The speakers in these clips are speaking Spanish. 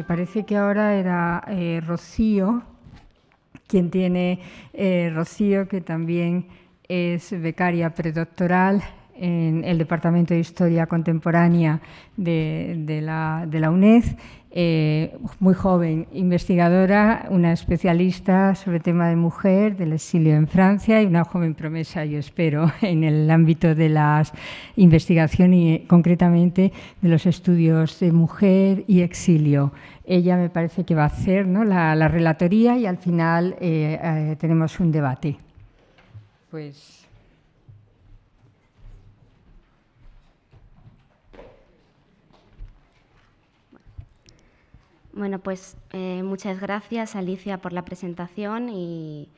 me parece que ahora era eh, Rocío, quien tiene eh, Rocío, que también es becaria predoctoral en el Departamento de Historia Contemporánea de, la, UNED, eh, muy joven, investigadora, una especialista sobre el tema de mujer, del exilio en Francia y una joven promesa, yo espero, en el ámbito de las investigación y concretamente de los estudios de mujer y exilio. Ella me parece que va a hacer la, relatoría y al final eh, eh, tenemos un debate. Pues Bueno, pues eh, muchas gracias Alicia por la presentación y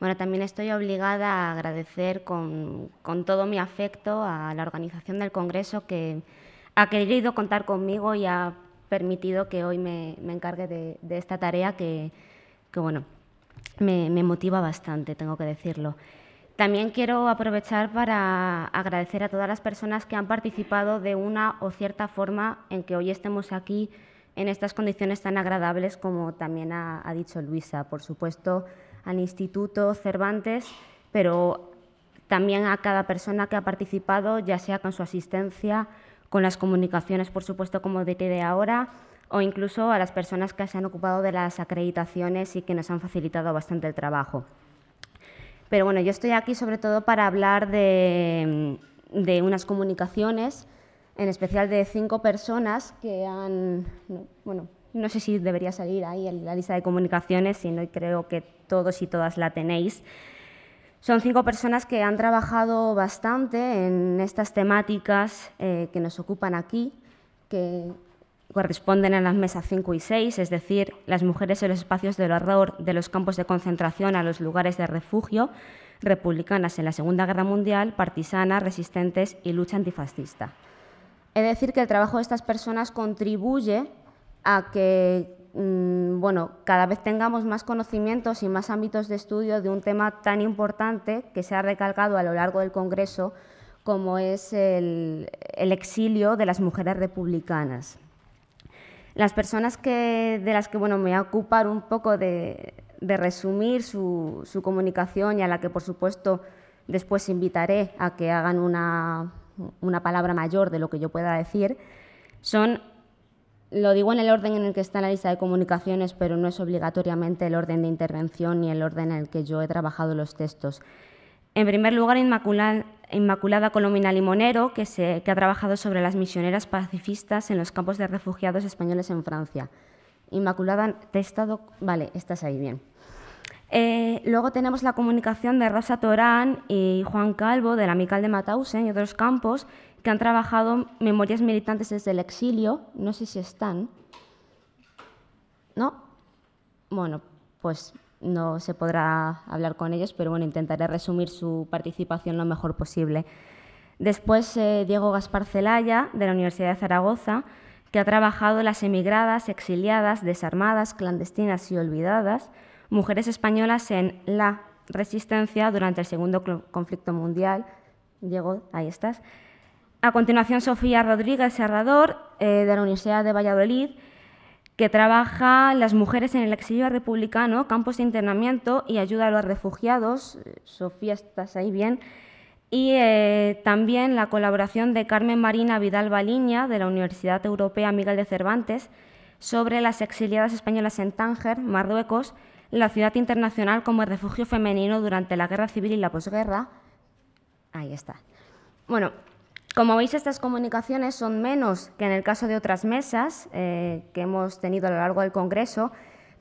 bueno, también estoy obligada a agradecer con, todo mi afecto a la organización del Congreso que ha querido contar conmigo y ha permitido que hoy me, encargue de, esta tarea que, bueno, me, me motiva bastante, tengo que decirlo. También quiero aprovechar para agradecer a todas las personas que han participado de una o cierta forma en que hoy estemos aquí en estas condiciones tan agradables como también ha, dicho Luisa, por supuesto al Instituto Cervantes, pero también a cada persona que ha participado, ya sea con su asistencia, con las comunicaciones, por supuesto, como de de ahora, o incluso a las personas que se han ocupado de las acreditaciones y que nos han facilitado bastante el trabajo. Pero bueno, yo estoy aquí sobre todo para hablar de unas comunicaciones en especial de cinco personas que han, bueno, no sé si debería salir ahí en la lista de comunicaciones, sino creo que todos y todas la tenéis. Son cinco personas que han trabajado bastante en estas temáticas eh, que nos ocupan aquí, que corresponden a las mesas 5 y 6, es decir, las mujeres en los espacios del horror, de los campos de concentración a los lugares de refugio, republicanas en la Segunda Guerra Mundial, partisanas, resistentes y lucha antifascista. Es decir, que el trabajo de estas personas contribuye a que mm, bueno, cada vez tengamos más conocimientos y más ámbitos de estudio de un tema tan importante que se ha recalcado a lo largo del Congreso como es el, exilio de las mujeres republicanas. Las personas que, de las que bueno, me voy a ocupar un poco de, resumir su, comunicación y a la que, por supuesto, después invitaré a que hagan una, una palabra mayor de lo que yo pueda decir, son, lo digo en el orden en el que está la lista de comunicaciones, pero no es obligatoriamente el orden de intervención ni el orden en el que yo he trabajado los textos. En primer lugar, Inmaculada, Inmaculada Colomina Limonero, que, se, que ha trabajado sobre las misioneras pacifistas en los campos de refugiados españoles en Francia. Inmaculada, ¿te estado...? Vale, estás ahí, bien. Eh, luego tenemos la comunicación de Rosa Torán y Juan Calvo de la Mical de Matausen y otros campos que han trabajado memorias militantes desde el exilio. No sé si están. ¿No? Bueno, pues no se podrá hablar con ellos, pero bueno, intentaré resumir su participación lo mejor posible. Después, eh, Diego Gaspar Celaya, de la Universidad de Zaragoza, que ha trabajado las emigradas, exiliadas, desarmadas, clandestinas y olvidadas, mujeres españolas en la resistencia durante el segundo conflicto mundial. Diego, ahí estás. A continuación, Sofía Rodríguez Serrador, eh, de la Universidad de Valladolid, que trabaja las mujeres en el exilio republicano, campos de internamiento y ayuda a los refugiados. Sofía, estás ahí bien. Y eh, también la colaboración de Carmen Marina Vidal Baliña, de la Universidad Europea Miguel de Cervantes, sobre las exiliadas españolas en Tánger, Marruecos, la ciudad internacional como refugio femenino durante la guerra civil y la posguerra. Ahí está. Bueno, como veis, estas comunicaciones son menos que en el caso de otras mesas eh, que hemos tenido a lo largo del Congreso,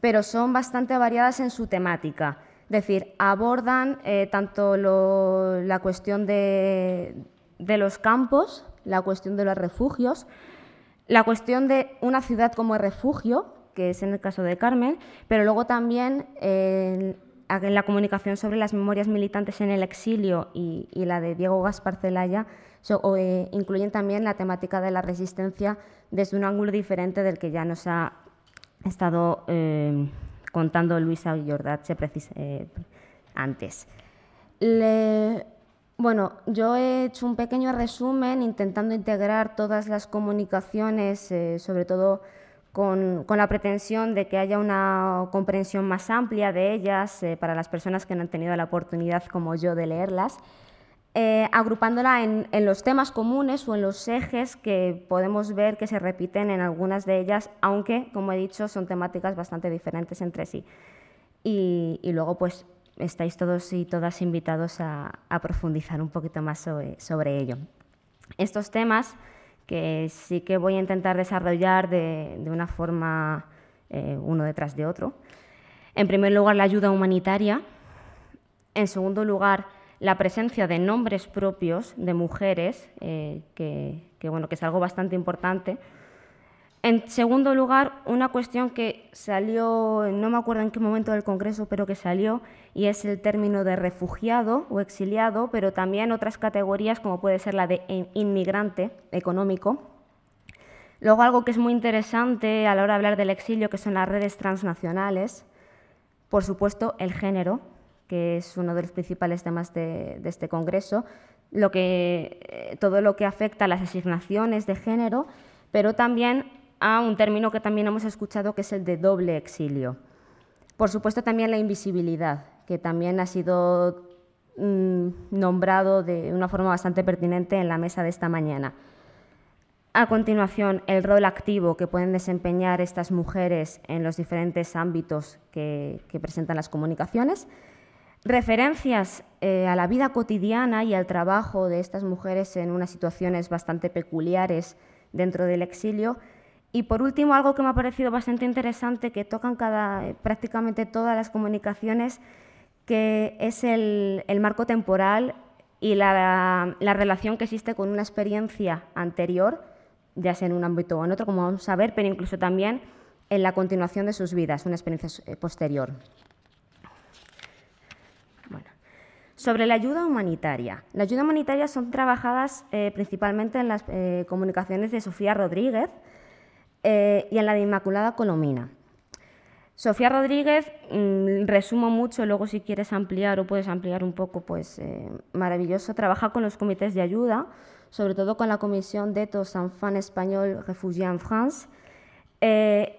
pero son bastante variadas en su temática. Es decir, abordan eh, tanto la cuestión de, de los campos, la cuestión de los refugios, la cuestión de una ciudad como refugio, que es en el caso de Carmen, pero luego también eh, en la comunicación sobre las memorias militantes en el exilio y, la de Diego Gaspar Zelaya eh, incluyen también la temática de la resistencia desde un ángulo diferente del que ya nos ha estado eh, contando Luisa Yordache antes. bueno, yo he hecho un pequeño resumen intentando integrar todas las comunicaciones, sobre todo con, la pretensión de que haya una comprensión más amplia de ellas eh, para las personas que no han tenido la oportunidad como yo de leerlas, eh, agrupándola en, los temas comunes o en los ejes que podemos ver que se repiten en algunas de ellas, aunque, como he dicho, son temáticas bastante diferentes entre sí. Y, luego, pues, estáis todos y todas invitados a, profundizar un poquito más sobre ello. Estos temas que sí que voy a intentar desarrollar de, una forma eh, uno detrás de otro. En primer lugar, la ayuda humanitaria. En segundo lugar, la presencia de nombres propios de mujeres, eh, que, que es algo bastante importante, en segundo lugar, una cuestión que salió, no me acuerdo en qué momento del Congreso, pero que salió, y es el término de refugiado o exiliado, pero también otras categorías como puede ser la de inmigrante económico. Luego algo que es muy interesante a la hora de hablar del exilio, que son las redes transnacionales. Por supuesto, el género, que es uno de los principales temas de, este Congreso. Eh, todo lo que afecta a las asignaciones de género, pero también a un término que también hemos escuchado que es el de doble exilio. Por supuesto también la invisibilidad, que también ha sido mm, nombrado de una forma bastante pertinente en la mesa de esta mañana. A continuación, el rol activo que pueden desempeñar estas mujeres en los diferentes ámbitos que, presentan las comunicaciones. Referencias eh, a la vida cotidiana y al trabajo de estas mujeres en unas situaciones bastante peculiares dentro del exilio y por último, algo que me ha parecido bastante interesante, que tocan cada, eh, prácticamente todas las comunicaciones, que es el, marco temporal y la, relación que existe con una experiencia anterior, ya sea en un ámbito o en otro, como vamos a ver, pero incluso también en la continuación de sus vidas, una experiencia eh, posterior. Sobre la ayuda humanitaria. La ayuda humanitaria son trabajadas eh, principalmente en las comunicaciones de Sofía Rodríguez, eh, y en la de Inmaculada Colomina. Sofía Rodríguez, mm, resumo mucho, luego si quieres ampliar o puedes ampliar un poco, pues eh, maravilloso. Trabaja con los comités de ayuda, sobre todo con la Comisión de Tos Fan Español Refugiés en France, eh,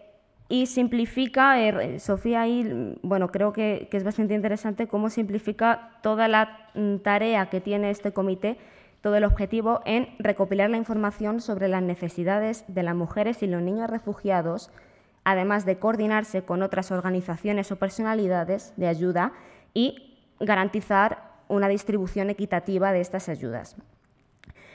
y simplifica, Sofía mm, bueno, creo que, es bastante interesante cómo simplifica toda la mm, tarea que tiene este comité todo el objetivo en recopilar la información sobre las necesidades de las mujeres y los niños refugiados, además de coordinarse con otras organizaciones o personalidades de ayuda y garantizar una distribución equitativa de estas ayudas.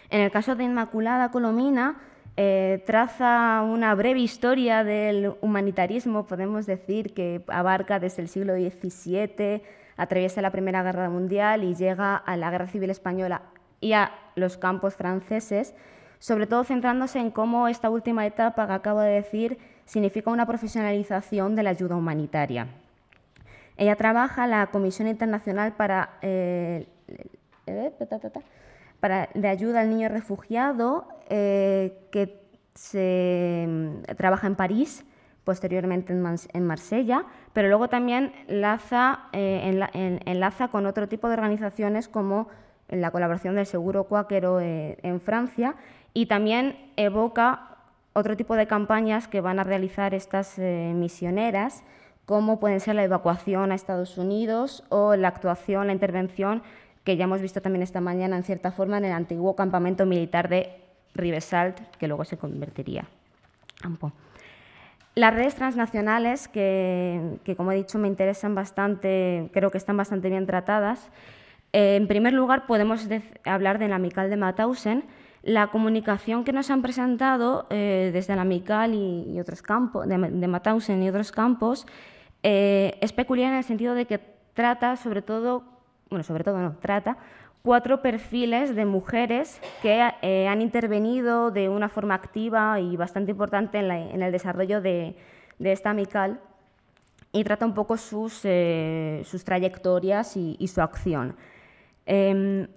En el caso de Inmaculada Colomina, eh, traza una breve historia del humanitarismo, podemos decir, que abarca desde el siglo XVII, atraviesa la Primera Guerra Mundial y llega a la Guerra Civil Española y a los campos franceses, sobre todo centrándose en cómo esta última etapa que acabo de decir significa una profesionalización de la ayuda humanitaria. Ella trabaja la Comisión Internacional eh, eh, para, de Ayuda al Niño Refugiado, eh, que mm, trabaja en París, posteriormente en, Marsella, pero luego también laza, enlaza con otro tipo de organizaciones como en la colaboración del seguro cuáquero en Francia, y también evoca otro tipo de campañas que van a realizar estas eh, misioneras, como pueden ser la evacuación a Estados Unidos o la actuación, la intervención que ya hemos visto también esta mañana en cierta forma en el antiguo campamento militar de Riversalt, que luego se convertiría en Las redes transnacionales, que, que como he dicho me interesan bastante, creo que están bastante bien tratadas, eh, en primer lugar, podemos hablar de la amical de Mauthausen. La comunicación que nos han presentado eh, desde la amical y, otros campos, de, de y otros campos, eh, es peculiar en el sentido de que trata sobre todo, bueno, sobre todo no, trata cuatro perfiles de mujeres que eh, han intervenido de una forma activa y bastante importante en, el desarrollo de, esta amical y trata un poco sus, trayectorias y su acción. Em,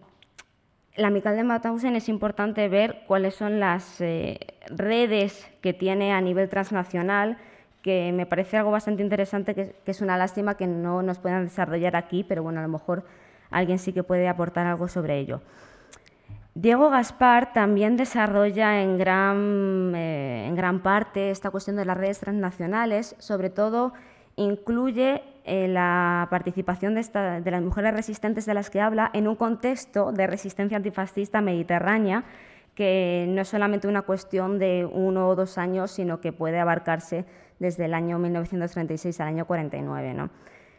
la mitad de Mauthausen es importante ver cuáles son las eh, redes que tiene a nivel transnacional, que me parece algo bastante interesante, que, es una lástima que no nos puedan desarrollar aquí, pero bueno, a lo mejor alguien sí que puede aportar algo sobre ello. Diego Gaspar también desarrolla en gran, eh, en gran parte esta cuestión de las redes transnacionales, sobre todo incluye eh, la participación de, las mujeres resistentes de las que habla en un contexto de resistencia antifascista mediterránea que no es solamente una cuestión de uno o dos años, sino que puede abarcarse desde el año 1936 al año 49. ¿no?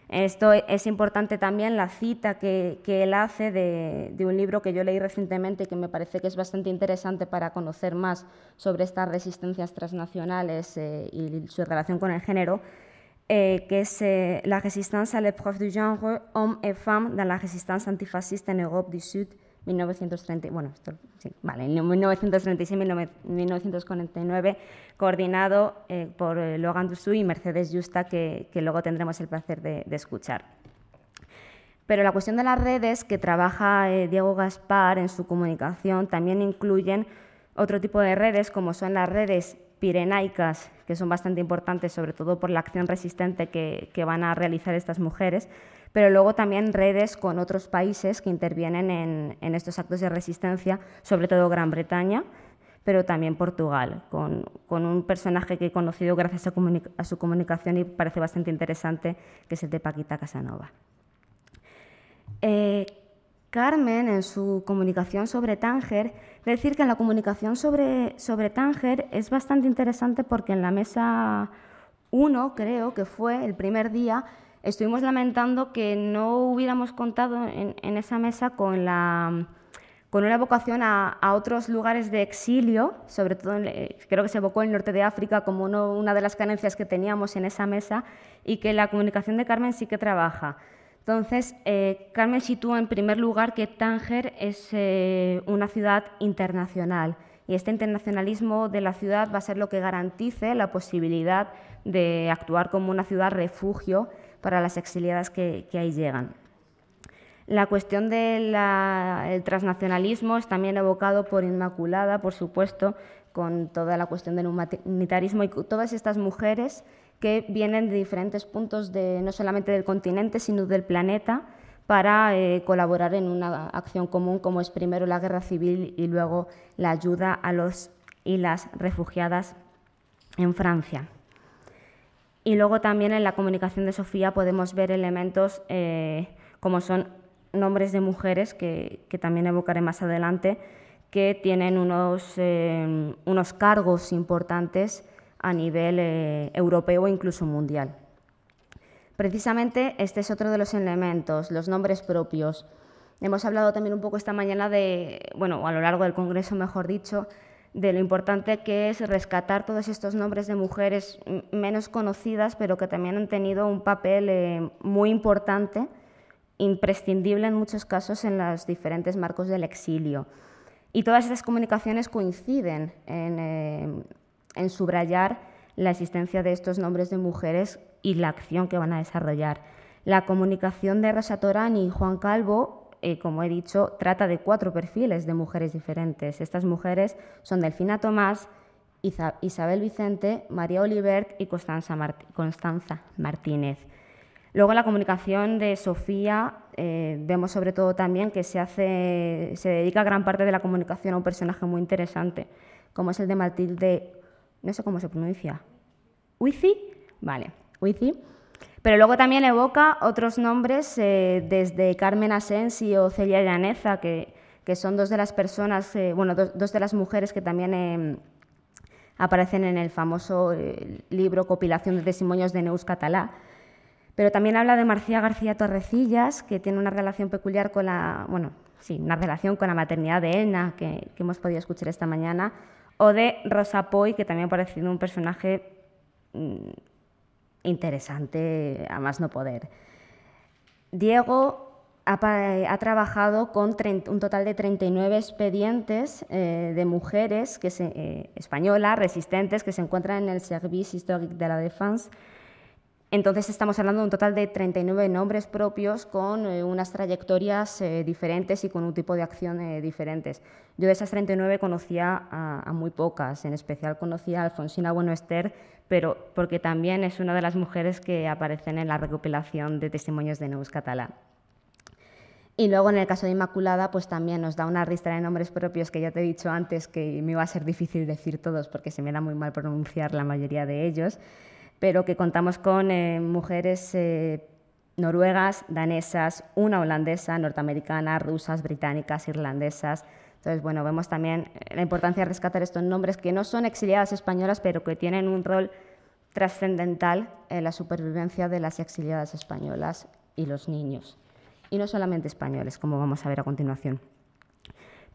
Esto es importante también la cita que, él hace de, un libro que yo leí recientemente y que me parece que es bastante interesante para conocer más sobre estas resistencias transnacionales eh, y su relación con el género, eh, que es la resistencia la l'épreuve du genre, hommes et femmes dans la Resistencia Antifascista en Europa del Sud, 1930, bueno, vale, 1936-1949, coordinado eh, por eh, Logan Dussou y Mercedes Justa, que, que luego tendremos el placer de, de, escuchar. Pero la cuestión de las redes que trabaja Diego Gaspar en su comunicación también incluyen otro tipo de redes, como son las redes pirenaicas que son bastante importantes, sobre todo por la acción resistente que, van a realizar estas mujeres, pero luego también redes con otros países que intervienen en, estos actos de resistencia, sobre todo Gran Bretaña, pero también Portugal, con, un personaje que he conocido gracias a, su comunicación y parece bastante interesante, que es el de Paquita Casanova. Eh, Carmen, en su comunicación sobre Tánger, decir que en la comunicación sobre, Tánger es bastante interesante porque en la mesa 1, creo que fue el primer día, estuvimos lamentando que no hubiéramos contado en, esa mesa con, una vocación a, otros lugares de exilio, sobre todo eh, creo que se evocó el norte de África como una de las carencias que teníamos en esa mesa y que la comunicación de Carmen sí que trabaja. Entonces, eh, Carmen sitúa en primer lugar que Tánger es eh, una ciudad internacional y este internacionalismo de la ciudad va a ser lo que garantice la posibilidad de actuar como una ciudad refugio para las exiliadas que, ahí llegan. La cuestión del transnacionalismo es también evocado por Inmaculada, por supuesto, con toda la cuestión del humanitarismo y todas estas mujeres que vienen de diferentes puntos de, no solamente del continente, sino del planeta, para eh, colaborar en una acción común como es primero la guerra civil y luego la ayuda a los y las refugiadas en Francia. Y luego también en la comunicación de Sofía podemos ver elementos eh, como son nombres de mujeres, que, que, también evocaré más adelante, que tienen unos, eh, unos cargos importantes a nivel eh, europeo e incluso mundial. Precisamente este es otro de los elementos, los nombres propios. Hemos hablado también un poco esta mañana de, bueno, a lo largo del Congreso, mejor dicho, de lo importante que es rescatar todos estos nombres de mujeres menos conocidas, pero que también han tenido un papel eh, muy importante, imprescindible en muchos casos en los diferentes marcos del exilio. Y todas estas comunicaciones coinciden en, eh, en subrayar la existencia de estos nombres de mujeres y la acción que van a desarrollar. La comunicación de Rosa Torani y Juan Calvo, eh, como he dicho, trata de cuatro perfiles de mujeres diferentes. Estas mujeres son Delfina Tomás, Isabel Vicente, María Oliver y Constanza, Martínez. Luego la comunicación de Sofía, eh, vemos sobre todo también que se, hace, se dedica gran parte de la comunicación a un personaje muy interesante, como es el de Matilde no sé cómo se pronuncia. ¿Uici? vale, Uici. Pero luego también evoca otros nombres eh, desde Carmen Asensi o Celia Llaneza, que, son dos de las personas, eh, bueno, dos, de las mujeres que también eh, aparecen en el famoso libro Copilación de Testimonios de Neus Catalá. Pero también habla de Marcía García Torrecillas, que tiene una relación peculiar con la, bueno, sí, una relación con la maternidad de Elna, que hemos podido escuchar esta mañana, o de Rosa Poy, que también ha parecido un personaje mm, interesante a más no poder. Diego ha, trabajado con un total de 39 expedientes eh, de mujeres eh, españolas resistentes que se encuentran en el Service Historique de la Défense entonces estamos hablando de un total de 39 nombres propios con eh, unas trayectorias eh, diferentes y con un tipo de acción eh, diferentes. Yo de esas 39 conocía a, muy pocas, en especial conocía a Alfonsina Bueno pero porque también es una de las mujeres que aparecen en la recopilación de testimonios de Neus Catalá. Y luego en el caso de Inmaculada, pues también nos da una ristra de nombres propios que ya te he dicho antes que me iba a ser difícil decir todos porque se me da muy mal pronunciar la mayoría de ellos pero que contamos con eh, mujeres eh, noruegas, danesas, una holandesa, norteamericana, rusas, británicas, irlandesas. Entonces, bueno, vemos también la importancia de rescatar estos nombres que no son exiliadas españolas, pero que tienen un rol trascendental en la supervivencia de las exiliadas españolas y los niños. Y no solamente españoles, como vamos a ver a continuación.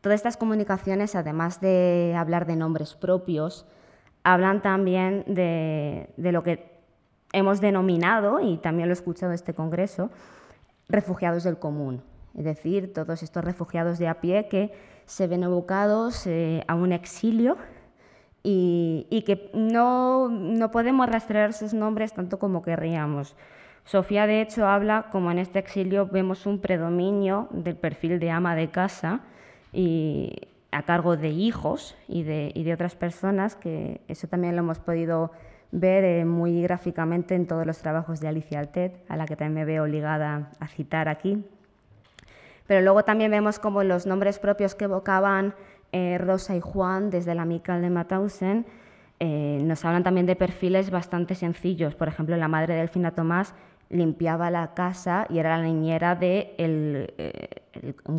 Todas estas comunicaciones, además de hablar de nombres propios, hablan también de, de lo que hemos denominado, y también lo he escuchado en este Congreso, refugiados del común, es decir, todos estos refugiados de a pie que se ven evocados eh, a un exilio y, y que no, no, podemos rastrear sus nombres tanto como querríamos. Sofía, de hecho, habla como en este exilio vemos un predominio del perfil de ama de casa y, a cargo de hijos y de, otras personas, que eso también lo hemos podido ver eh, muy gráficamente en todos los trabajos de Alicia Altet, a la que también me veo obligada a citar aquí. Pero luego también vemos como los nombres propios que evocaban eh, Rosa y Juan desde la Mical de Mauthausen eh, nos hablan también de perfiles bastante sencillos. Por ejemplo, la madre de Delfina Tomás limpiaba la casa y era la niñera de un,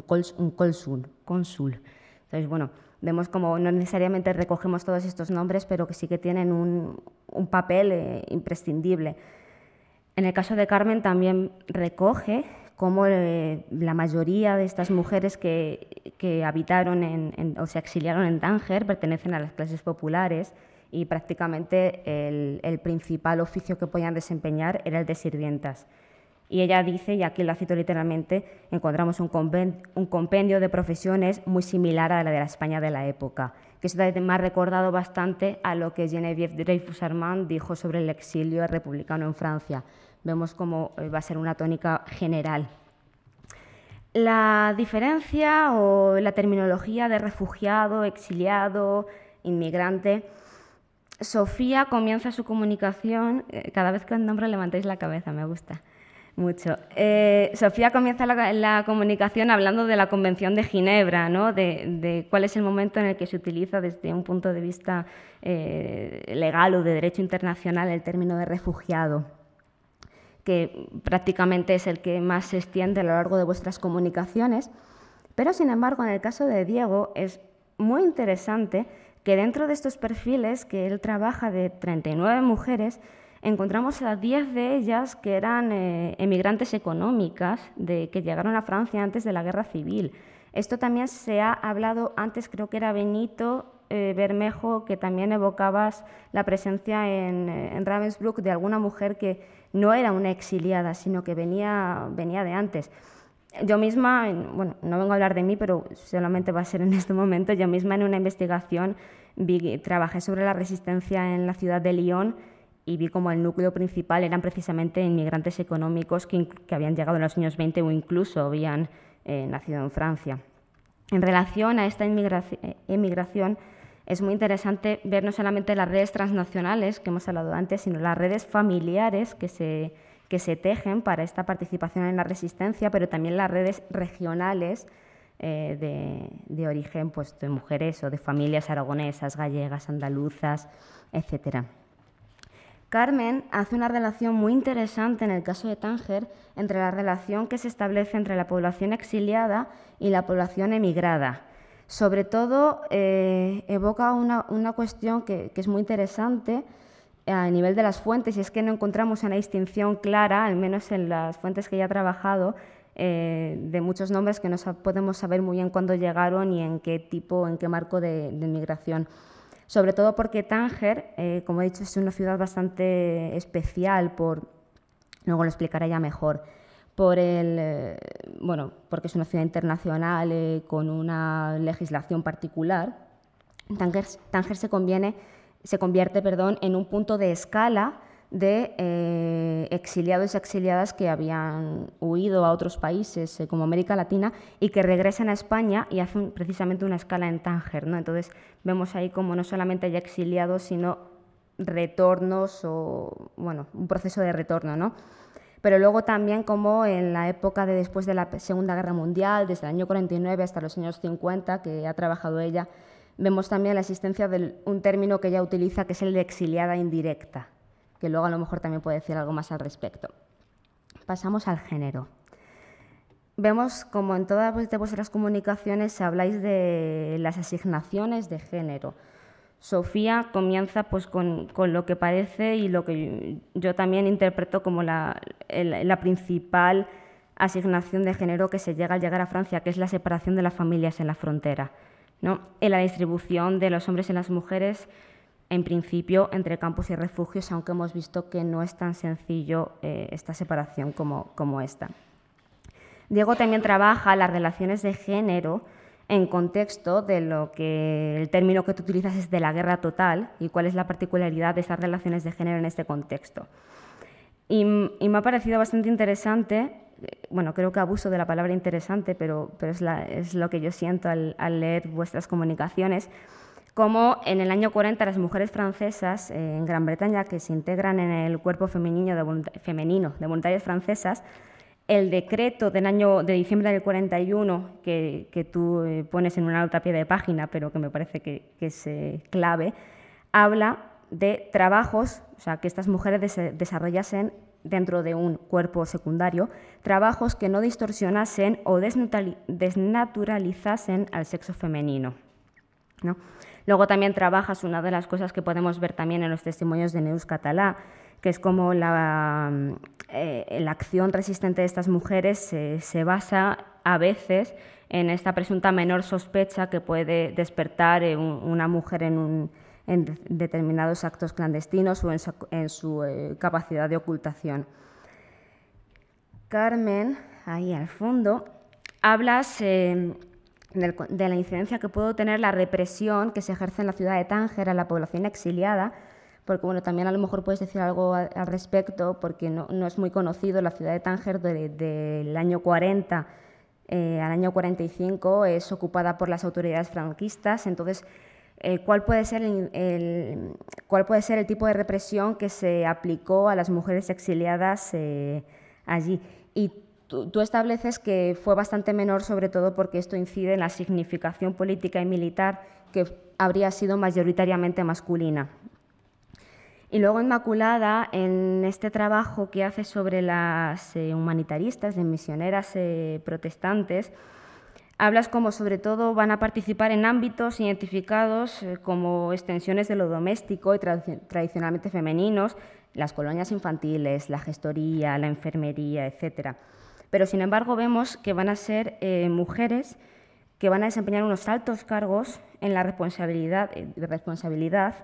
consul entonces, bueno, vemos como no necesariamente recogemos todos estos nombres, pero que sí que tienen un, papel eh, imprescindible. En el caso de Carmen también recoge cómo eh, la mayoría de estas mujeres que, que habitaron o se exiliaron en Tánger pertenecen a las clases populares y prácticamente el principal oficio que podían desempeñar era el de sirvientas. Y ella dice, y aquí la cito literalmente, encontramos un, compendio de profesiones muy similar a la de la España de la época, que eso me ha recordado bastante a lo que Geneviève Dreyfus-Armand dijo sobre el exilio republicano en Francia. Vemos cómo eh, va a ser una tónica general. La diferencia o la terminología de refugiado, exiliado, inmigrante. Sofía comienza su comunicación, eh, cada vez que el nombre levantáis la cabeza, me gusta. Mucho. Eh, Sofía comienza la, comunicación hablando de la Convención de Ginebra, ¿no? de, cuál es el momento en el que se utiliza desde un punto de vista eh, legal o de derecho internacional el término de refugiado, que prácticamente es el que más se extiende a lo largo de vuestras comunicaciones. Pero, sin embargo, en el caso de Diego es muy interesante que dentro de estos perfiles que él trabaja de 39 mujeres, encontramos a 10 de ellas que eran eh, emigrantes económicas de, que llegaron a Francia antes de la guerra civil. Esto también se ha hablado antes, creo que era Benito eh, Bermejo, que también evocabas la presencia en, eh, en, Ravensbrück de alguna mujer que no era una exiliada, sino que venía, venía de antes. Yo misma, bueno, no vengo a hablar de mí, pero solamente va a ser en este momento, yo misma en una investigación trabajé sobre la resistencia en la ciudad de Lyon y vi como el núcleo principal eran precisamente inmigrantes económicos que, que habían llegado en los años 20 o incluso habían eh, nacido en Francia. En relación a esta inmigración eh, es muy interesante ver no solamente las redes transnacionales que hemos hablado antes, sino las redes familiares que se, que se tejen para esta participación en la resistencia, pero también las redes regionales eh, de, de, origen pues, de mujeres o de familias aragonesas, gallegas, andaluzas, etcétera. Carmen hace una relación muy interesante en el caso de Tánger entre la relación que se establece entre la población exiliada y la población emigrada. Sobre todo eh, evoca una, cuestión que, es muy interesante eh, a nivel de las fuentes y es que no encontramos una distinción clara, al menos en las fuentes que ya ha trabajado, eh, de muchos nombres que no podemos saber muy bien cuándo llegaron y en qué tipo, en qué marco de, de migración sobre todo porque Tánger, eh, como he dicho, es una ciudad bastante especial por, luego lo explicaré ya mejor, por el, eh, porque es una ciudad internacional eh, con una legislación particular. Tánger, se, conviene, se convierte perdón, en un punto de escala de eh, exiliados y exiliadas que habían huido a otros países eh, como América Latina y que regresan a España y hacen precisamente una escala en Tánger. ¿no? Entonces vemos ahí como no solamente hay exiliados, sino retornos o, bueno, un proceso de retorno, Pero luego también como en la época de después de la Segunda Guerra Mundial, desde el año 49 hasta los años 50, que ha trabajado ella, vemos también la existencia de un término que ella utiliza, que es el de exiliada indirecta, que luego a lo mejor también puede decir algo más al respecto. Pasamos al género. Vemos como en todas vuestras comunicaciones habláis de las asignaciones de género. Sofía comienza pues, con, lo que parece y lo que yo, también interpreto como la, la, principal asignación de género que se llega al llegar a Francia, que es la separación de las familias en la frontera, ¿no? en la distribución de los hombres y las mujeres en principio, entre campos y refugios, aunque hemos visto que no es tan sencillo eh, esta separación como, como esta. Diego también trabaja las relaciones de género en contexto de lo que el término que tú utilizas es de la guerra total y cuál es la particularidad de esas relaciones de género en este contexto. Y, me ha parecido bastante interesante, eh, bueno, creo que abuso de la palabra interesante, pero, pero es, lo que yo siento al, al leer vuestras comunicaciones, como en el año 40 las mujeres francesas eh, en Gran Bretaña que se integran en el cuerpo femenino de, femenino de voluntarias francesas, el decreto del año de diciembre del 41 que, tú eh, pones en una nota pie de página, pero que me parece que, es eh, clave, habla de trabajos, o sea, que estas mujeres desarrollasen dentro de un cuerpo secundario, trabajos que no distorsionasen o desnaturalizasen al sexo femenino. ¿no? Luego también trabajas una de las cosas que podemos ver también en los testimonios de Neus Catalá, que es como la, eh, la acción resistente de estas mujeres se basa a veces en esta presunta menor sospecha que puede despertar eh, una mujer en, determinados actos clandestinos o en su, en su eh, capacidad de ocultación. Carmen, ahí al fondo, hablas de la incidencia que puedo tener la represión que se ejerce en la ciudad de Tánger a la población exiliada, porque bueno, también a lo mejor puedes decir algo al respecto, porque no, es muy conocido la ciudad de Tánger del año 40 eh, al año 45 es ocupada por las autoridades franquistas, entonces eh, ¿cuál, puede ser el, cuál puede ser el tipo de represión que se aplicó a las mujeres exiliadas eh, allí. Tú, estableces que fue bastante menor, sobre todo porque esto incide en la significación política y militar que habría sido mayoritariamente masculina. Y luego Inmaculada, en este trabajo que hace sobre las eh, humanitaristas, de misioneras eh, protestantes, hablas como sobre todo van a participar en ámbitos identificados eh, como extensiones de lo doméstico y tradicionalmente femeninos, las colonias infantiles, la gestoría, la enfermería, etcétera pero sin embargo vemos que van a ser eh, mujeres que van a desempeñar unos altos cargos en la responsabilidad, eh, de responsabilidad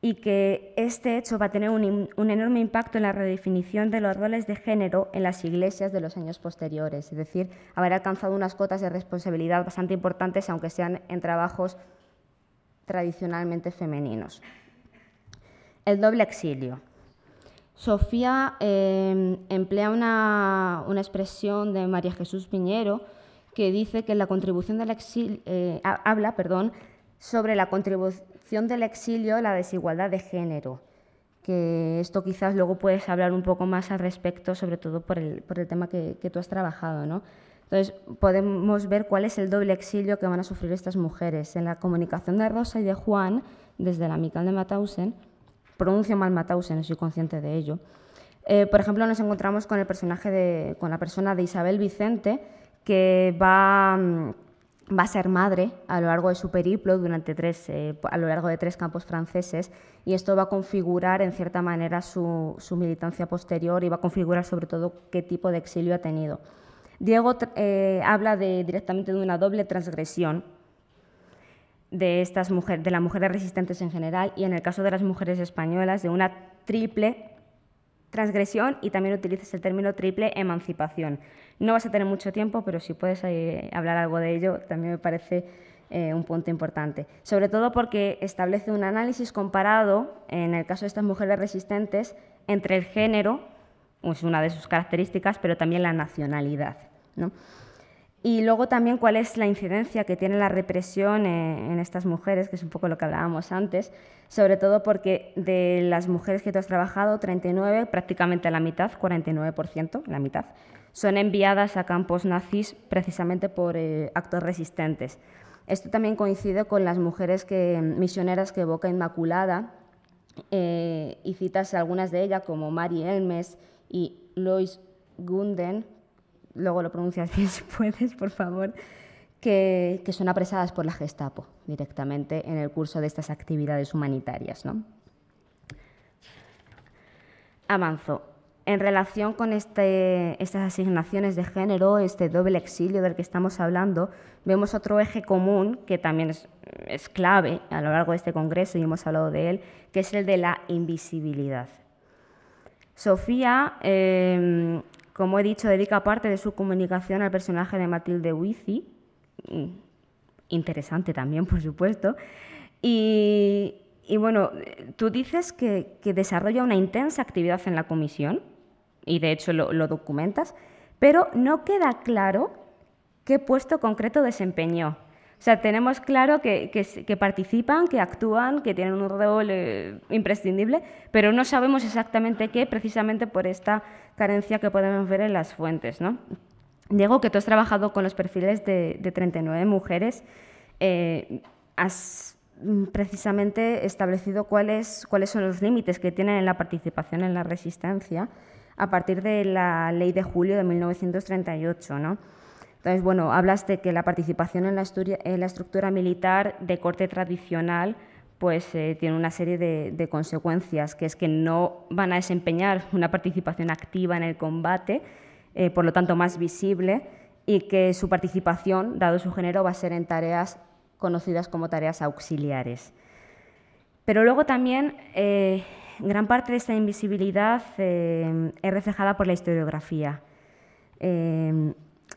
y que este hecho va a tener un, enorme impacto en la redefinición de los roles de género en las iglesias de los años posteriores, es decir, haber alcanzado unas cotas de responsabilidad bastante importantes, aunque sean en trabajos tradicionalmente femeninos. El doble exilio. Sofía em, emplea una, expresión de María Jesús Piñero que dice que la contribución del exilio, eh, habla perdón, sobre la contribución del exilio a la desigualdad de género, que esto quizás luego puedes hablar un poco más al respecto, sobre todo por el, tema que, tú has trabajado. ¿no? Entonces, podemos ver cuál es el doble exilio que van a sufrir estas mujeres. En la comunicación de Rosa y de Juan, desde la Mical de Matausen, pronuncio mal Matausen, soy consciente de ello. Eh, por ejemplo, nos encontramos con el personaje con la persona de Isabel Vicente, que va, mm, va a ser madre a lo largo de su periplo durante tres, eh, a lo largo de tres campos franceses, y esto va a configurar en cierta manera su, militancia posterior y va a configurar sobre todo qué tipo de exilio ha tenido. Diego eh, habla de, directamente de una doble transgresión de, estas mujeres, de las mujeres resistentes en general y en el caso de las mujeres españolas de una triple transgresión y también utilizas el término triple emancipación. No vas a tener mucho tiempo, pero si puedes eh, hablar algo de ello, también me parece eh, un punto importante. Sobre todo porque establece un análisis comparado, en el caso de estas mujeres resistentes, entre el género, es una de sus características, pero también la nacionalidad. Y luego también cuál es la incidencia que tiene la represión en, estas mujeres, que es un poco lo que hablábamos antes, sobre todo porque de las mujeres que tú has trabajado, 39, prácticamente la mitad, 49%, la mitad, son enviadas a campos nazis precisamente por eh, actos resistentes. Esto también coincide con las mujeres que, misioneras que evoca Inmaculada, eh, y citas algunas de ellas como Mari Elmes y Lois Gunden, luego lo pronuncias bien si puedes, por favor, que, son apresadas por la Gestapo directamente en el curso de estas actividades humanitarias. ¿no? Avanzo. En relación con este, estas asignaciones de género, este doble exilio del que estamos hablando, vemos otro eje común que también es, clave a lo largo de este Congreso y hemos hablado de él, que es el de la invisibilidad. Sofía eh, como he dicho, dedica parte de su comunicación al personaje de Matilde Wizzy, mm, interesante también, por supuesto. Y, bueno, tú dices que, desarrolla una intensa actividad en la comisión, y de hecho lo, lo documentas, pero no queda claro qué puesto concreto desempeñó. O sea, tenemos claro que, participan, que actúan, que tienen un rol eh, imprescindible, pero no sabemos exactamente qué, precisamente por esta carencia que podemos ver en las fuentes. ¿no? Diego, que tú has trabajado con los perfiles de, 39 mujeres, eh, has mm, precisamente establecido cuáles, cuáles son los límites que tienen en la participación en la resistencia a partir de la ley de julio de 1938. ¿no? Entonces, bueno, hablaste que la participación en la, estructura militar de corte tradicional pues eh, tiene una serie de, consecuencias, que es que no van a desempeñar una participación activa en el combate, eh, por lo tanto más visible, y que su participación, dado su género, va a ser en tareas conocidas como tareas auxiliares. Pero luego también eh, gran parte de esta invisibilidad es reflejada por la historiografía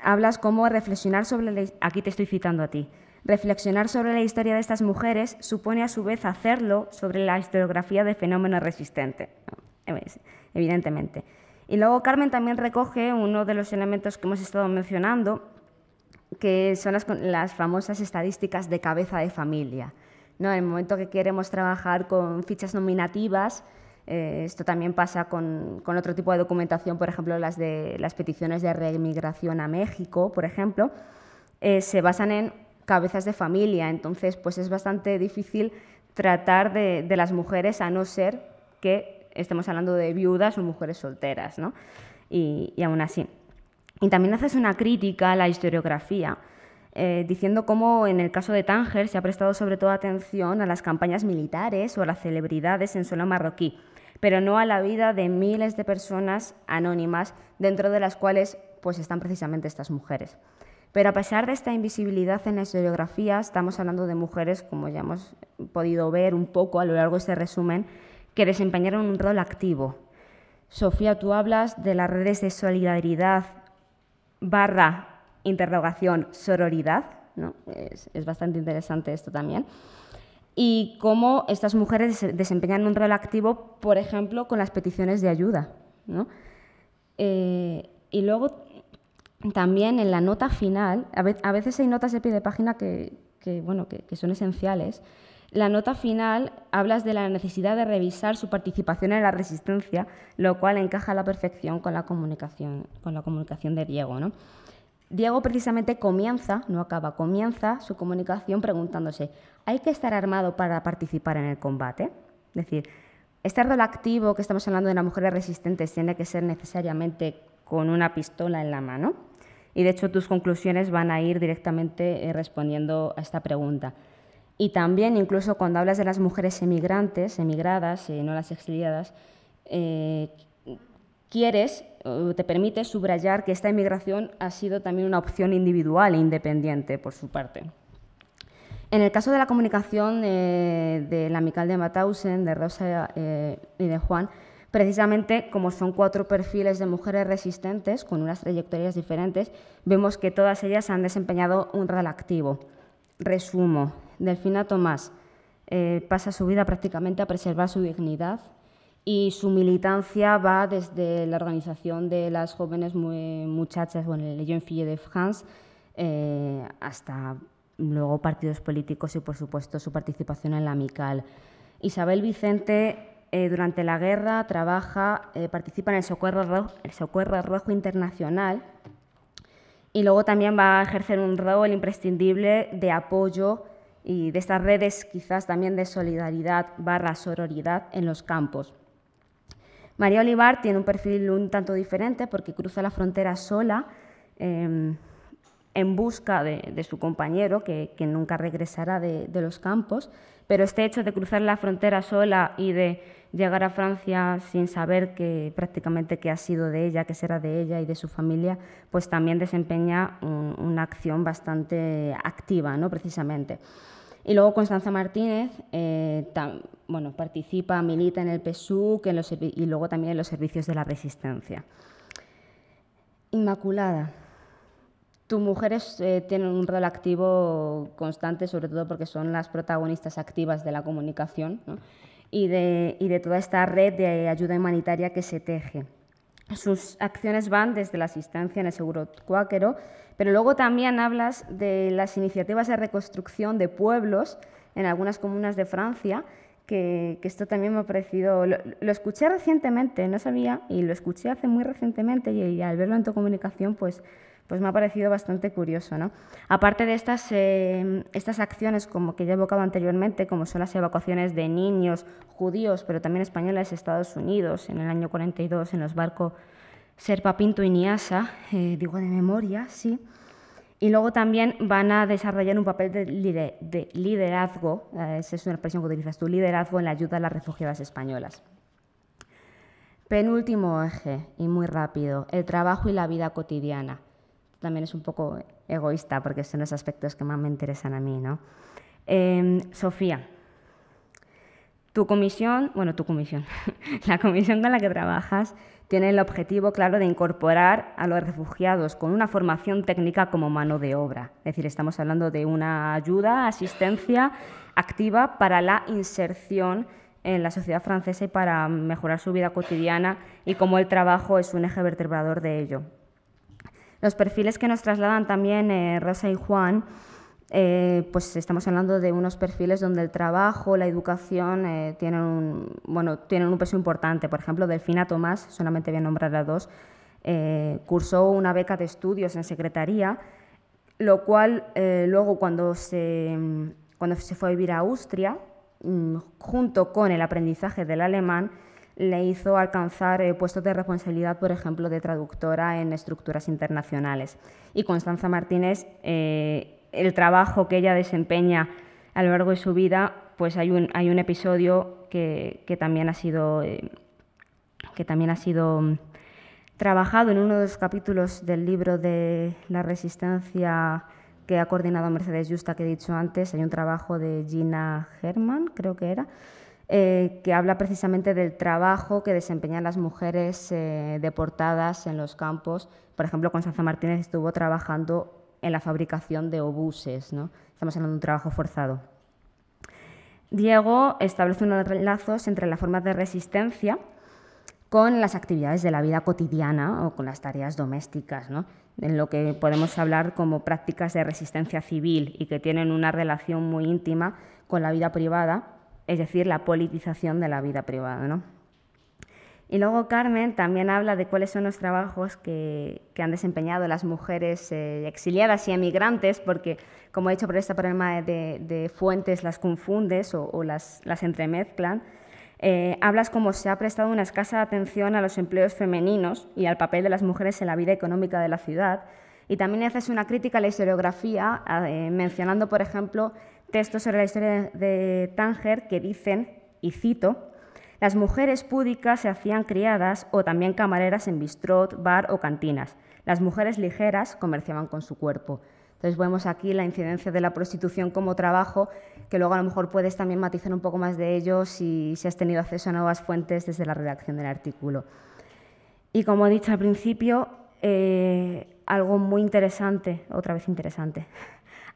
hablas cómo reflexionar sobre la, aquí te estoy citando a ti. Reflexionar sobre la historia de estas mujeres supone a su vez hacerlo sobre la historiografía de fenómeno resistente, em, evidentemente. Y luego Carmen también recoge uno de los elementos que hemos estado mencionando, que son las, famosas estadísticas de cabeza de familia. ¿no? En el momento que queremos trabajar con fichas nominativas, eh, esto también pasa con, otro tipo de documentación, por ejemplo, las de las peticiones de reemigración a México, por ejemplo, eh, se basan en cabezas de familia, entonces pues es bastante difícil tratar de, las mujeres a no ser que estemos hablando de viudas o mujeres solteras, ¿no? y, aún así. Y también haces una crítica a la historiografía, eh, diciendo cómo en el caso de Tánger se ha prestado sobre todo atención a las campañas militares o a las celebridades en suelo marroquí pero no a la vida de miles de personas anónimas, dentro de las cuales pues, están precisamente estas mujeres. Pero a pesar de esta invisibilidad en la historiografía, estamos hablando de mujeres, como ya hemos podido ver un poco a lo largo de este resumen, que desempeñaron un rol activo. Sofía, tú hablas de las redes de solidaridad barra interrogación sororidad, ¿no? es bastante interesante esto también y cómo estas mujeres desempeñan un rol activo, por ejemplo, con las peticiones de ayuda. Eh, y luego también en la nota final, a veces hay notas de pie de página que, son esenciales. La nota final hablas de la necesidad de revisar su participación en la resistencia, lo cual encaja a la perfección con la comunicación, con la comunicación de Diego. ¿no? Diego precisamente comienza, no acaba, comienza su comunicación preguntándose, ¿hay que estar armado para participar en el combate? Es decir, estar rol activo que estamos hablando de las mujeres resistentes tiene que ser necesariamente con una pistola en la mano. Y de hecho tus conclusiones van a ir directamente eh, respondiendo a esta pregunta. Y también incluso cuando hablas de las mujeres emigrantes, emigradas, y eh, no las exiliadas, eh, quieres te permite subrayar que esta emigración ha sido también una opción individual e independiente por su parte. En el caso de la comunicación eh, de la Mical de Matausen, de Rosa eh, y de Juan, precisamente como son cuatro perfiles de mujeres resistentes con unas trayectorias diferentes, vemos que todas ellas han desempeñado un rol activo. Resumo, Delfina Tomás eh, pasa su vida prácticamente a preservar su dignidad, y su militancia va desde la organización de las jóvenes muchachas, bueno, el Jeune Fille de France, eh, hasta luego partidos políticos y, por supuesto, su participación en la amical Isabel Vicente, eh, durante la guerra, trabaja, eh, participa en el el Socorro Rojo Internacional y luego también va a ejercer un rol imprescindible de apoyo y de estas redes quizás también de solidaridad barra sororidad en los campos. María Olivar tiene un perfil un tanto diferente porque cruza la frontera sola em, en busca de, su compañero, que, nunca regresará de, los campos, pero este hecho de cruzar la frontera sola y de llegar a Francia sin saber que prácticamente qué ha sido de ella, que será de ella y de su familia, pues también desempeña una acción bastante activa, ¿no? precisamente. Y luego Constanza Martínez eh, bueno, participa, milita en el PSUC y luego también en los servicios de la resistencia. Inmaculada. Tus mujeres eh, tienen un rol activo constante, sobre todo porque son las protagonistas activas de la comunicación y de toda esta red de ayuda humanitaria que se teje. Sus acciones van desde la asistencia en el seguro cuáquero, pero luego también hablas de las iniciativas de reconstrucción de pueblos en algunas comunas de Francia, que, esto también me ha parecido, lo, escuché recientemente, no sabía, y lo escuché hace muy recientemente y al verlo en tu comunicación, pues pues me ha parecido bastante curioso. ¿no? Aparte de estas, em, estas acciones como que ya he evocado anteriormente, como son las evacuaciones de niños judíos, pero también españoles, Estados Unidos, en el año 42, en los barcos Serpa, Pinto y Niasa, eh, digo de memoria, sí, y luego también van a desarrollar un papel de, de liderazgo, eh, esa es una expresión que utilizas tú, liderazgo en la ayuda a las refugiadas españolas. Penúltimo eje, y muy rápido, el trabajo y la vida cotidiana también es un poco egoísta porque son los aspectos que más me interesan a mí. ¿no? Em, Sofía, tu comisión, bueno, tu comisión, la comisión con la que trabajas tiene el objetivo claro de incorporar a los refugiados con una formación técnica como mano de obra. Es decir, estamos hablando de una ayuda, asistencia activa para la inserción en la sociedad francesa y para mejorar su vida cotidiana y como el trabajo es un eje vertebrador de ello. Los perfiles que nos trasladan también eh, Rosa y Juan, eh, pues estamos hablando de unos perfiles donde el trabajo, la educación eh, tienen, un, bueno, tienen un peso importante. Por ejemplo, Delfina Tomás, solamente voy a nombrar a dos, cursó una beca de estudios en secretaría, lo cual luego cuando cuando se fue a vivir a Austria, mm, junto con el aprendizaje del alemán, le hizo alcanzar eh, puestos de responsabilidad, por ejemplo, de traductora en estructuras internacionales. Y Constanza Martínez, eh, el trabajo que ella desempeña a lo largo de su vida, pues hay un, episodio que, también ha sido, eh, que también ha sido mm, trabajado en uno de los capítulos del libro de La resistencia que ha coordinado Mercedes Justa, que he dicho antes, hay un trabajo de Gina Herman, creo que era, eh, que habla precisamente del trabajo que desempeñan las mujeres eh, deportadas en los campos. Por ejemplo, Constanza Martínez estuvo trabajando en la fabricación de obuses. Estamos hablando de un trabajo forzado. Diego establece unos lazos entre la forma de resistencia con las actividades de la vida cotidiana o con las tareas domésticas, en lo que podemos hablar como prácticas de resistencia civil y que tienen una relación muy íntima con la vida privada es decir, la politización de la vida privada. ¿no? Y luego Carmen también habla de cuáles son los trabajos que, han desempeñado las mujeres eh, exiliadas y emigrantes, porque, como he dicho, por este problema de, fuentes las confundes o, las, entremezclan. Eh, hablas como se ha prestado una escasa atención a los empleos femeninos y al papel de las mujeres en la vida económica de la ciudad. Y también haces una crítica a la historiografía, eh, mencionando, por ejemplo, textos sobre la historia de Tánger que dicen, y cito, las mujeres púdicas se hacían criadas o también camareras en bistrot, bar o cantinas. Las mujeres ligeras comerciaban con su cuerpo. Entonces vemos aquí la incidencia de la prostitución como trabajo, que luego a lo mejor puedes también matizar un poco más de ello si, has tenido acceso a nuevas fuentes desde la redacción del artículo. Y como he dicho al principio, eh, algo muy interesante, otra vez interesante,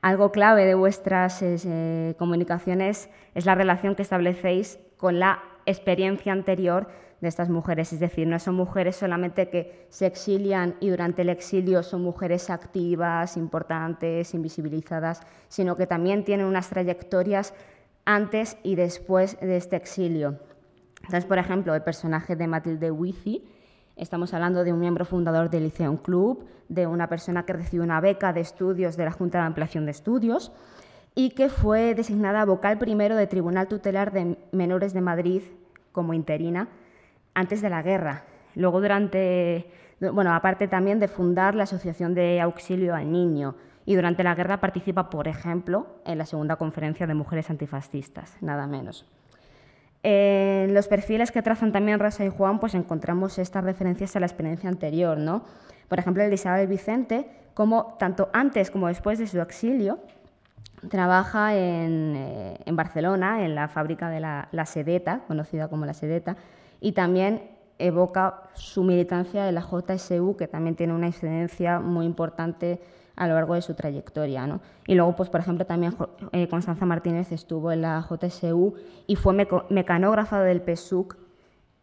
algo clave de vuestras eh, comunicaciones es la relación que establecéis con la experiencia anterior de estas mujeres. Es decir, no son mujeres solamente que se exilian y durante el exilio son mujeres activas, importantes, invisibilizadas, sino que también tienen unas trayectorias antes y después de este exilio. Entonces, por ejemplo, el personaje de Matilde Wizzy Estamos hablando de un miembro fundador del Liceo Club, de una persona que recibió una beca de estudios de la Junta de Ampliación de Estudios y que fue designada vocal primero de Tribunal Tutelar de Menores de Madrid como interina antes de la guerra. Luego durante, bueno, aparte también de fundar la Asociación de Auxilio al Niño y durante la guerra participa, por ejemplo, en la segunda conferencia de mujeres antifascistas, nada menos. En los perfiles que trazan también Rosa y Juan, pues encontramos estas referencias a la experiencia anterior, Por ejemplo, el Vicente, como tanto antes como después de su exilio, trabaja en, eh, Barcelona, en la fábrica de la, Sedeta, conocida como la Sedeta, y también evoca su militancia en la JSU, que también tiene una incidencia muy importante a lo largo de su trayectoria. ¿no? Y luego, pues, por ejemplo, también eh, Constanza Martínez estuvo en la JSU y fue mecanógrafa del PSUC.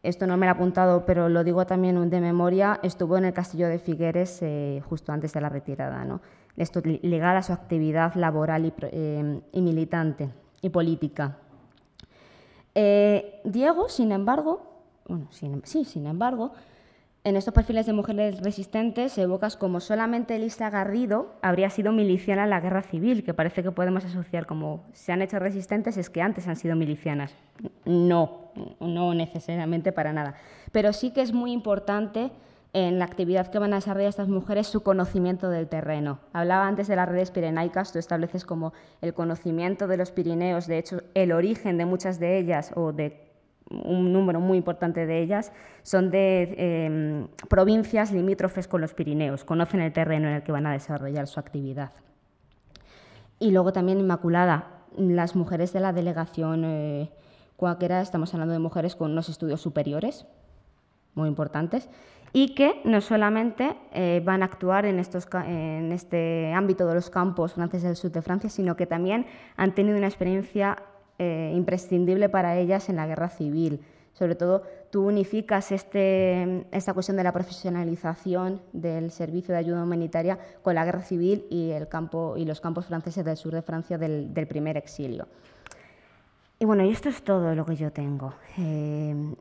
Esto no me lo he apuntado, pero lo digo también de memoria. Estuvo en el Castillo de Figueres eh, justo antes de la retirada. ¿no? Esto ligada a su actividad laboral y, eh, militante y política. Diego, sin embargo, bueno, sí, sin embargo, en estos perfiles de mujeres resistentes evocas como solamente Elisa Garrido habría sido miliciana en la guerra civil, que parece que podemos asociar como se han hecho resistentes es que antes han sido milicianas. No, no necesariamente para nada. Pero sí que es muy importante en la actividad que van a desarrollar estas mujeres su conocimiento del terreno. Hablaba antes de las redes pirenaicas, tú estableces como el conocimiento de los Pirineos, de hecho el origen de muchas de ellas o de un número muy importante de ellas, son de em, provincias limítrofes con los Pirineos, conocen el terreno en el que van a desarrollar su actividad. Y luego también Inmaculada, las mujeres de la delegación eh, cuáquera, estamos hablando de mujeres con unos estudios superiores, muy importantes, y que no solamente eh, van a actuar en, estos, en este ámbito de los campos franceses del sur de Francia, sino que también han tenido una experiencia eh, imprescindible para ellas en la guerra civil. Sobre todo, tú unificas este, esta cuestión de la profesionalización del servicio de ayuda humanitaria con la guerra civil y, el campo, y los campos franceses del sur de Francia del, primer exilio. Y bueno, y esto es todo lo que yo tengo. Eh,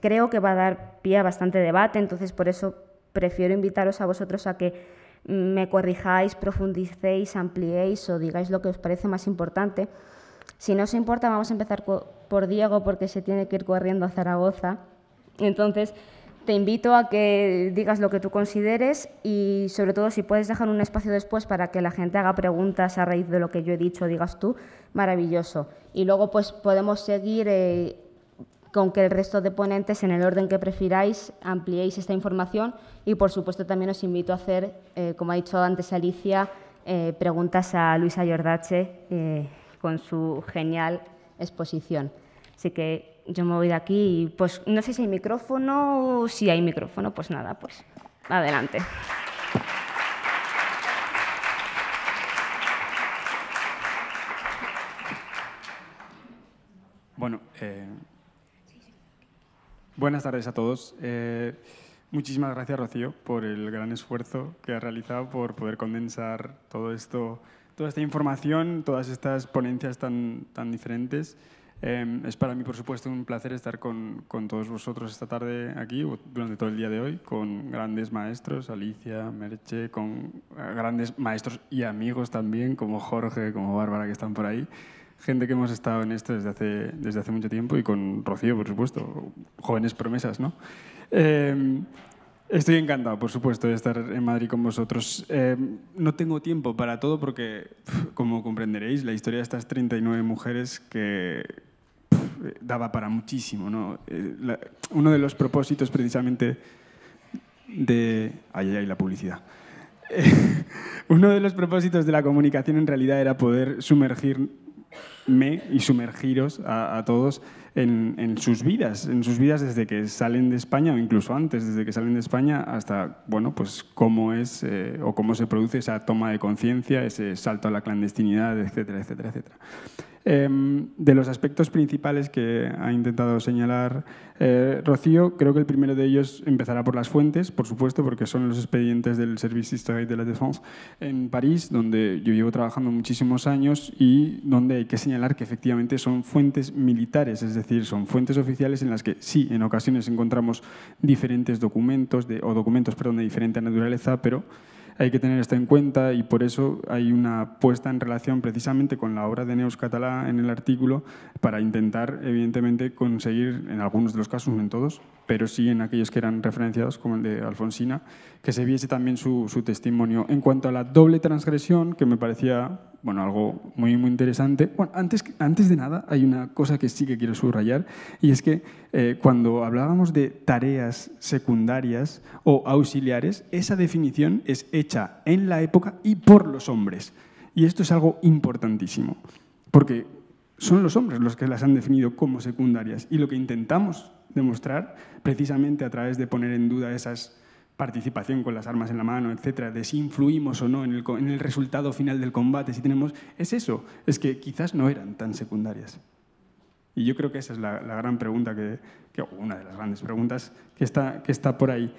creo que va a dar pie a bastante debate, entonces por eso prefiero invitaros a vosotros a que me corrijáis, profundicéis, ampliéis o digáis lo que os parece más importante. Si no os importa, vamos a empezar por Diego porque se tiene que ir corriendo a Zaragoza. Entonces, te invito a que digas lo que tú consideres y sobre todo si puedes dejar un espacio después para que la gente haga preguntas a raíz de lo que yo he dicho, digas tú, maravilloso. Y luego pues podemos seguir eh, con que el resto de ponentes en el orden que prefiráis ampliéis esta información y por supuesto también os invito a hacer, eh, como ha dicho antes Alicia, eh, preguntas a Luisa Yordache con su genial exposición. Así que yo me voy de aquí y pues no sé si hay micrófono o si hay micrófono, pues nada, pues adelante. Bueno, eh, buenas tardes a todos. Eh, muchísimas gracias, Rocío, por el gran esfuerzo que ha realizado por poder condensar todo esto toda esta información, todas estas ponencias tan, tan diferentes. Em, es para mí, por supuesto, un placer estar con, con, todos vosotros esta tarde aquí, durante todo el día de hoy, con grandes maestros, Alicia, Merche, con eh, grandes maestros y amigos también, como Jorge, como Bárbara, que están por ahí. Gente que hemos estado en esto desde hace, desde hace mucho tiempo y con Rocío, por supuesto, jóvenes promesas, ¿no? Em, Estoy encantado, por supuesto, de estar en Madrid con vosotros. Eh, no tengo tiempo para todo porque, como comprenderéis, la historia de estas 39 mujeres que daba para muchísimo. Eh, uno de los propósitos precisamente de... Ahí hay la publicidad. Eh, uno de los propósitos de la comunicación en realidad era poder sumergirme y sumergiros a todos en, sus vidas, en sus vidas desde que salen de España o incluso antes, desde que salen de España hasta, bueno, pues cómo es eh, o cómo se produce esa toma de conciencia, ese salto a la clandestinidad, etcétera, etcétera, etcétera. Em, de los aspectos principales que ha intentado señalar eh, Rocío, creo que el primero de ellos empezará por las fuentes, por supuesto, porque son los expedientes del servicio Historique de la Défense en París, donde yo llevo trabajando muchísimos años y donde hay que señalar que efectivamente son fuentes militares, es decir, son fuentes oficiales en las que sí, en ocasiones encontramos diferentes documentos o documentos perdón, de diferente naturaleza, pero hay que tener esto en cuenta y por eso hay una puesta en relación precisamente con la obra de Neus Catalá en el artículo para intentar, evidentemente, conseguir, en algunos de los casos, no en todos, pero sí en aquellos que eran referenciados, como el de Alfonsina, que se viese también su, testimonio. En cuanto a la doble transgresión, que me parecía bueno, algo muy, muy interesante. antes, antes de nada, hay una cosa que sí que quiero subrayar, y es que eh, cuando hablábamos de tareas secundarias o auxiliares, esa definición es hecha en la época y por los hombres. Y esto es algo importantísimo, porque son los hombres los que las han definido como secundarias, y lo que intentamos demostrar precisamente a través de poner en duda esa participación con las armas en la mano, etcétera, de si influimos o no en el, resultado final del combate, si tenemos... Es eso, es que quizás no eran tan secundarias. Y yo creo que esa es la, gran pregunta, que, una de las grandes preguntas que está, que está por ahí.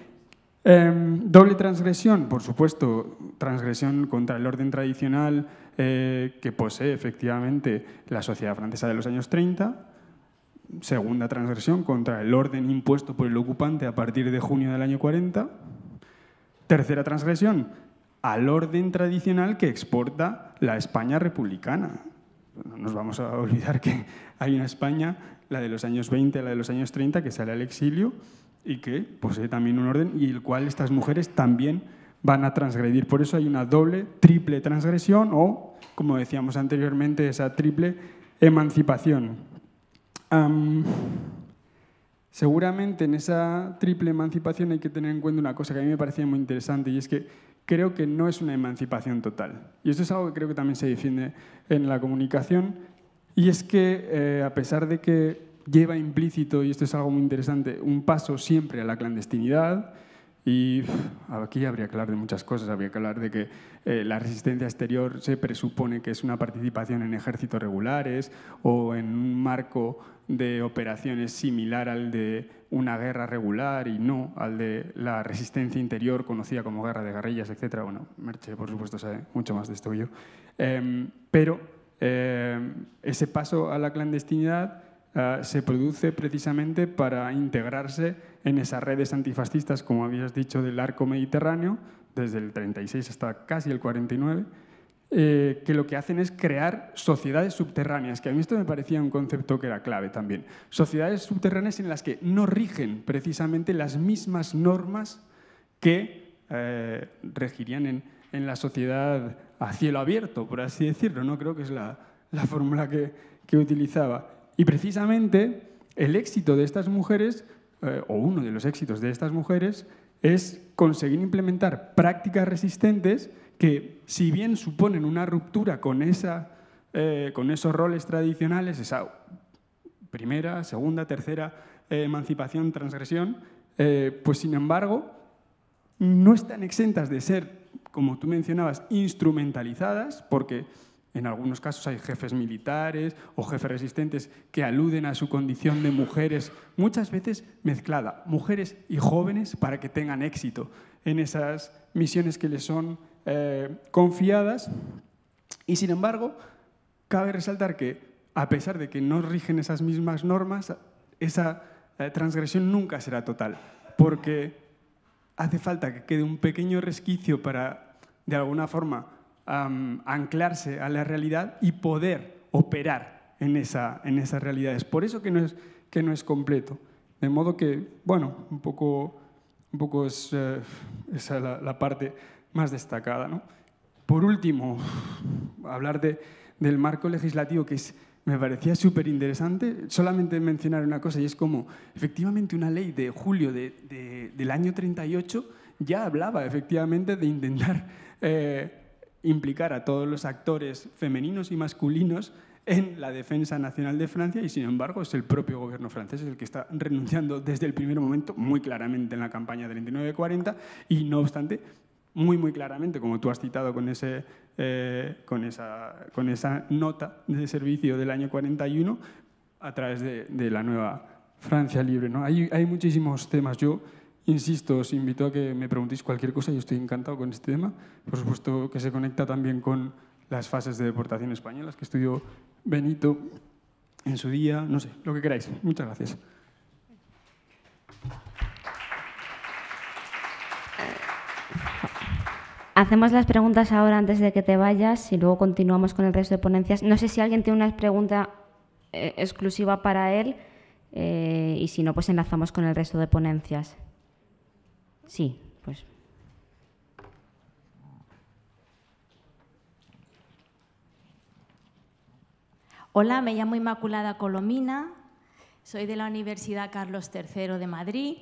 Em, doble transgresión, por supuesto, transgresión contra el orden tradicional eh, que posee efectivamente la sociedad francesa de los años 30, segunda transgresión contra el orden impuesto por el ocupante a partir de junio del año 40. Tercera transgresión, al orden tradicional que exporta la España republicana. No nos vamos a olvidar que hay una España, la de los años 20, la de los años 30, que sale al exilio y que posee también un orden y el cual estas mujeres también van a transgredir. Por eso hay una doble, triple transgresión o, como decíamos anteriormente, esa triple emancipación seguramente en esa triple emancipación hay que tener en cuenta una cosa que a mí me parecía muy interesante y es que creo que no es una emancipación total. Y esto es algo que creo que también se defiende en la comunicación y es que eh, a pesar de que lleva implícito, y esto es algo muy interesante, un paso siempre a la clandestinidad, y aquí habría que hablar de muchas cosas. Habría que hablar de que eh, la resistencia exterior se presupone que es una participación en ejércitos regulares o en un marco de operaciones similar al de una guerra regular y no al de la resistencia interior conocida como guerra de guerrillas, etc. Bueno, Merche, por supuesto, sabe mucho más de esto que yo. Em, pero em, ese paso a la clandestinidad eh, se produce precisamente para integrarse en esas redes antifascistas, como habías dicho, del arco mediterráneo, desde el 36 hasta casi el 49, eh, que lo que hacen es crear sociedades subterráneas, que a mí esto me parecía un concepto que era clave también. Sociedades subterráneas en las que no rigen precisamente las mismas normas que eh, regirían en, la sociedad a cielo abierto, por así decirlo, no creo que es la, fórmula que, que utilizaba. Y precisamente el éxito de estas mujeres, eh, o uno de los éxitos de estas mujeres, es conseguir implementar prácticas resistentes que, si bien suponen una ruptura con, esa, eh, con esos roles tradicionales, esa primera, segunda, tercera eh, emancipación, transgresión, pues sin embargo, no están exentas de ser, como tú mencionabas, instrumentalizadas, porque en algunos casos hay jefes militares o jefes resistentes que aluden a su condición de mujeres, muchas veces mezclada, mujeres y jóvenes para que tengan éxito en esas misiones que les son eh, confiadas. Y sin embargo, cabe resaltar que a pesar de que no rigen esas mismas normas, esa eh, transgresión nunca será total, porque hace falta que quede un pequeño resquicio para, de alguna forma, anclarse a la realidad y poder operar en, esa, en esas realidades. Por eso que no es, que no es completo. De modo que, bueno, un poco, un poco es eh, la, parte más destacada. ¿no? Por último, hablar de, del marco legislativo que es me parecía súper interesante solamente mencionar una cosa, y es como, efectivamente, una ley de julio de, de, del año 38 ya hablaba efectivamente de intentar eh, implicar a todos los actores femeninos y masculinos en la defensa nacional de Francia y sin embargo es el propio gobierno francés el que está renunciando desde el primer momento muy claramente en la campaña del 39-40 y no obstante muy muy claramente como tú has citado con, ese, eh, con, esa, con esa nota de servicio del año 41 a través de, la nueva Francia libre. ¿no? Hay, hay muchísimos temas. Yo Insisto, os invito a que me preguntéis cualquier cosa, yo estoy encantado con este tema. Por supuesto que se conecta también con las fases de deportación españolas que estudió Benito en su día, no sé, lo que queráis. Muchas gracias. Hacemos las preguntas ahora antes de que te vayas y luego continuamos con el resto de ponencias. No sé si alguien tiene una pregunta eh, exclusiva para él eh, y si no, pues enlazamos con el resto de ponencias. Sí, pues. Hola, me llamo Inmaculada Colomina, soy de la Universidad Carlos III de Madrid.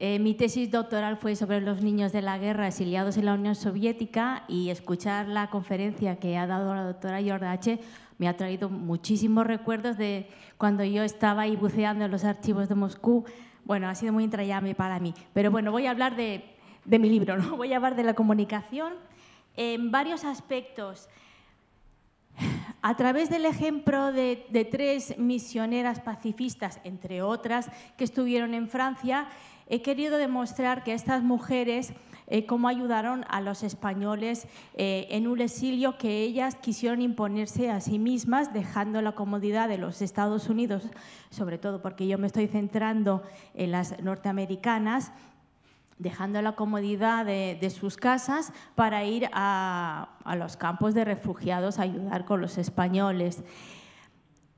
Eh, mi tesis doctoral fue sobre los niños de la guerra exiliados en la Unión Soviética y escuchar la conferencia que ha dado la doctora H me ha traído muchísimos recuerdos de cuando yo estaba ahí buceando en los archivos de Moscú bueno, ha sido muy entrañable para mí, pero bueno, voy a hablar de, mi libro, ¿no? Voy a hablar de la comunicación en varios aspectos. A través del ejemplo de, tres misioneras pacifistas, entre otras, que estuvieron en Francia, he querido demostrar que estas mujeres eh, cómo ayudaron a los españoles eh, en un exilio que ellas quisieron imponerse a sí mismas, dejando la comodidad de los Estados Unidos, sobre todo porque yo me estoy centrando en las norteamericanas, dejando la comodidad de, sus casas para ir a los campos de refugiados a ayudar con los españoles.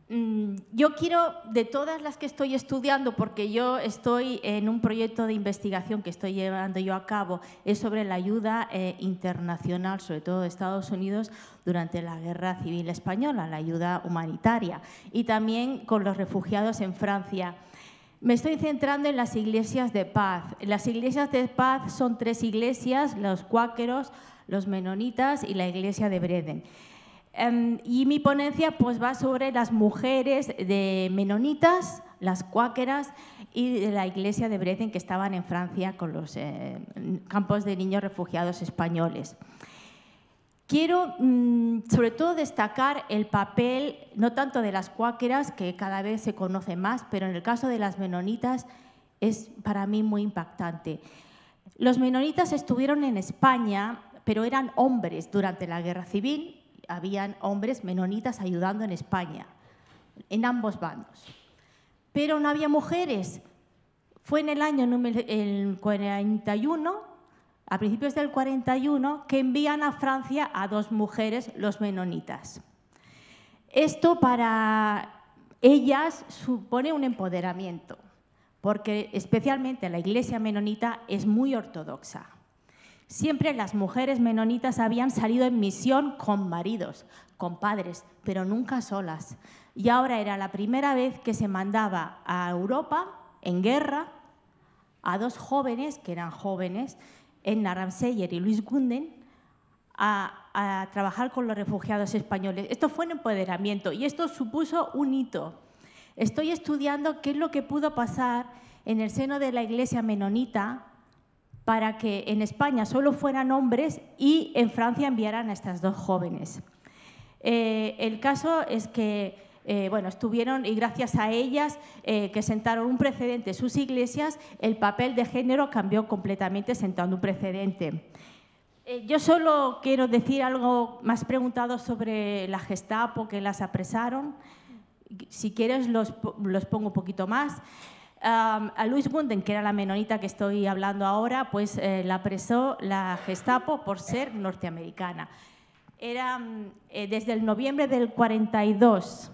Mm, yo quiero, de todas las que estoy estudiando, porque yo estoy en un proyecto de investigación que estoy llevando yo a cabo, es sobre la ayuda eh, internacional, sobre todo de Estados Unidos, durante la Guerra Civil Española, la ayuda humanitaria, y también con los refugiados en Francia. Me estoy centrando en las iglesias de paz. Las iglesias de paz son tres iglesias, los cuáqueros, los menonitas y la iglesia de Breden. Em, y mi ponencia pues, va sobre las mujeres de menonitas, las cuáqueras y de la iglesia de Brecen que estaban en Francia con los eh, campos de niños refugiados españoles. Quiero mm, sobre todo destacar el papel, no tanto de las cuáqueras, que cada vez se conoce más, pero en el caso de las menonitas es para mí muy impactante. Los menonitas estuvieron en España, pero eran hombres durante la guerra civil habían hombres menonitas ayudando en España, en ambos bandos. Pero no había mujeres. Fue en el año 41, a principios del 41, que envían a Francia a dos mujeres, los menonitas. Esto para ellas supone un empoderamiento, porque especialmente la iglesia menonita es muy ortodoxa. Siempre las mujeres menonitas habían salido en misión con maridos, con padres, pero nunca solas. Y ahora era la primera vez que se mandaba a Europa en guerra a dos jóvenes, que eran jóvenes, Edna Ramseyer y Luis Gunden, a trabajar con los refugiados españoles. Esto fue un empoderamiento y esto supuso un hito. Estoy estudiando qué es lo que pudo pasar en el seno de la iglesia menonita para que en España solo fueran hombres y en Francia enviaran a estas dos jóvenes. Eh, el caso es que eh, bueno, estuvieron y gracias a ellas eh, que sentaron un precedente sus iglesias, el papel de género cambió completamente sentando un precedente. yo solo quiero decir algo más preguntado sobre la Gestapo que las apresaron. Si quieres los, los pongo un poquito más a Luis Bunden, que era la menonita que estoy hablando ahora, pues eh, la apresó la Gestapo por ser norteamericana. Era mm, eh, desde el noviembre del 42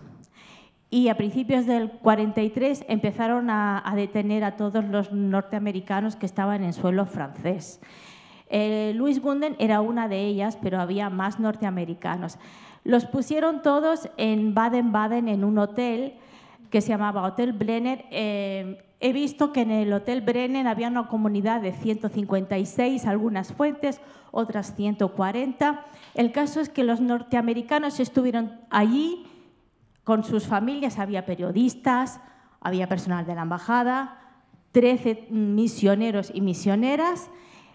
y a principios del 43 empezaron a, detener a todos los norteamericanos que estaban en suelo francés. Eh, Luis Gunden era una de ellas, pero había más norteamericanos. Los pusieron todos en Baden-Baden en un hotel que se llamaba Hotel Brenner. Eh, he visto que en el Hotel Brenner había una comunidad de 156, algunas fuentes, otras 140. El caso es que los norteamericanos estuvieron allí con sus familias, había periodistas, había personal de la embajada, 13 misioneros y misioneras,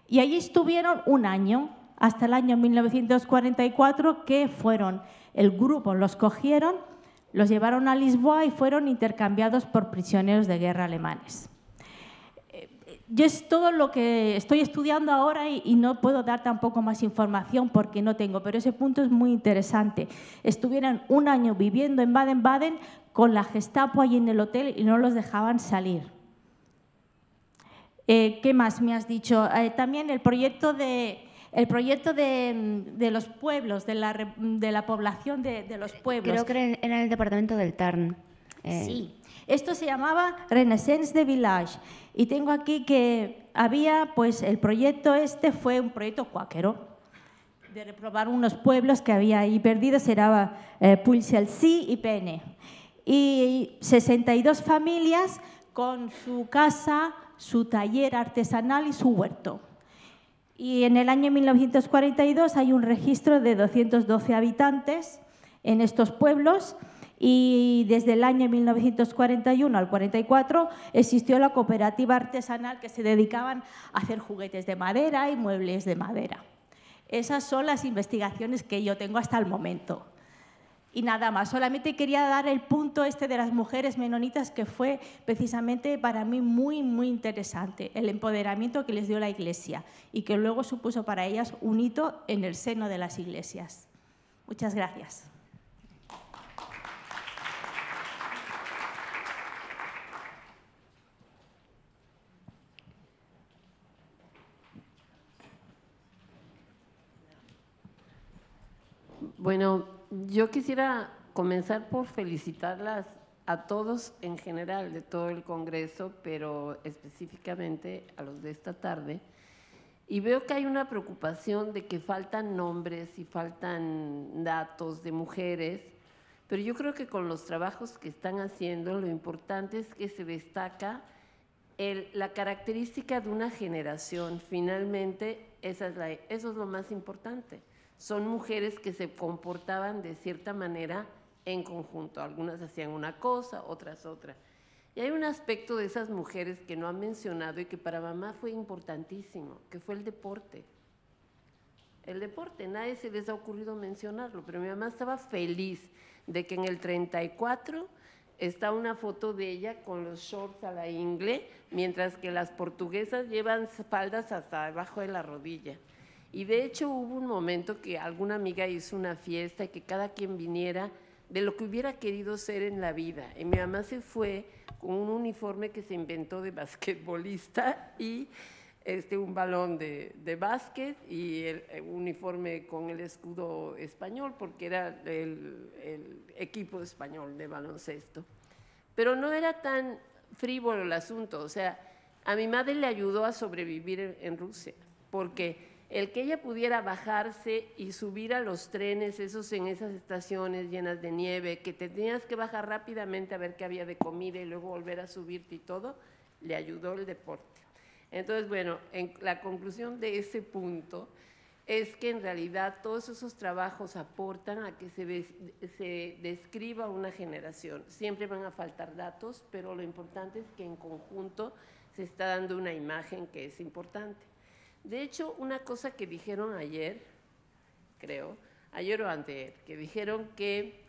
y allí estuvieron un año, hasta el año 1944, que fueron, el grupo los cogieron los llevaron a Lisboa y fueron intercambiados por prisioneros de guerra alemanes. Yo es todo lo que estoy estudiando ahora y, no puedo dar tampoco más información porque no tengo, pero ese punto es muy interesante. Estuvieron un año viviendo en Baden-Baden con la Gestapo allí en el hotel y no los dejaban salir. Eh, ¿Qué más me has dicho? Eh, también el proyecto de, el proyecto mm, de, los pueblos, de la, mm, población de, los pueblos. Creo que era en el departamento del Tarn. Eh. Sí, esto se llamaba Renaissance de Village y tengo aquí que había, pues el proyecto este fue un proyecto cuáquero de reprobar unos pueblos que había ahí perdidos, era eh, Pulselsi y Pene. Y 62 familias con su casa, su taller artesanal y su huerto. Y en el año 1942 hay un registro de 212 habitantes en estos pueblos y desde el año 1941 al 44 existió la cooperativa artesanal que se dedicaban a hacer juguetes de madera y muebles de madera. Esas son las investigaciones que yo tengo hasta el momento. Y nada más, solamente quería dar el punto este de las mujeres menonitas que fue precisamente para mí muy, muy interesante, el empoderamiento que les dio la Iglesia y que luego supuso para ellas un hito en el seno de las iglesias. Muchas gracias. Bueno, yo quisiera comenzar por felicitarlas a todos en general de todo el Congreso, pero específicamente a los de esta tarde. Y veo que hay una preocupación de que faltan nombres y faltan datos de mujeres, pero yo creo que con los trabajos que están haciendo, lo importante es que se destaca la característica de una generación. Finalmente, eso es lo más importante son mujeres que se comportaban de cierta manera en conjunto. Algunas hacían una cosa, otras otra. Y hay un aspecto de esas mujeres que no han mencionado y que para mamá fue importantísimo, que fue el deporte. El deporte, nadie se les ha ocurrido mencionarlo, pero mi mamá estaba feliz de que en el 34 está una foto de ella con los shorts a la ingle, mientras que las portuguesas llevan faldas hasta debajo de la rodilla. Y de hecho hubo un momento que alguna amiga hizo una fiesta y que cada quien viniera de lo que hubiera querido ser en la vida. Y mi mamá se fue con un uniforme que se inventó de basquetbolista y este, un balón de, de básquet y el, eh, uniforme con el escudo español, porque era el, equipo español de baloncesto. Pero no era tan frívolo el asunto, o sea, a mi madre le ayudó a sobrevivir en Rusia, porque el que ella pudiera bajarse y subir a los trenes, esos en esas estaciones llenas de nieve, que tenías que bajar rápidamente a ver qué había de comida y luego volver a subirte y todo, le ayudó el deporte. Entonces, bueno, la conclusión de ese punto es que en realidad todos esos trabajos aportan a que se, se describa una generación. Siempre van a faltar datos, pero lo importante es que en conjunto se está dando una imagen que es importante. De hecho, una cosa que dijeron ayer, creo, ayer o anteayer, que dijeron que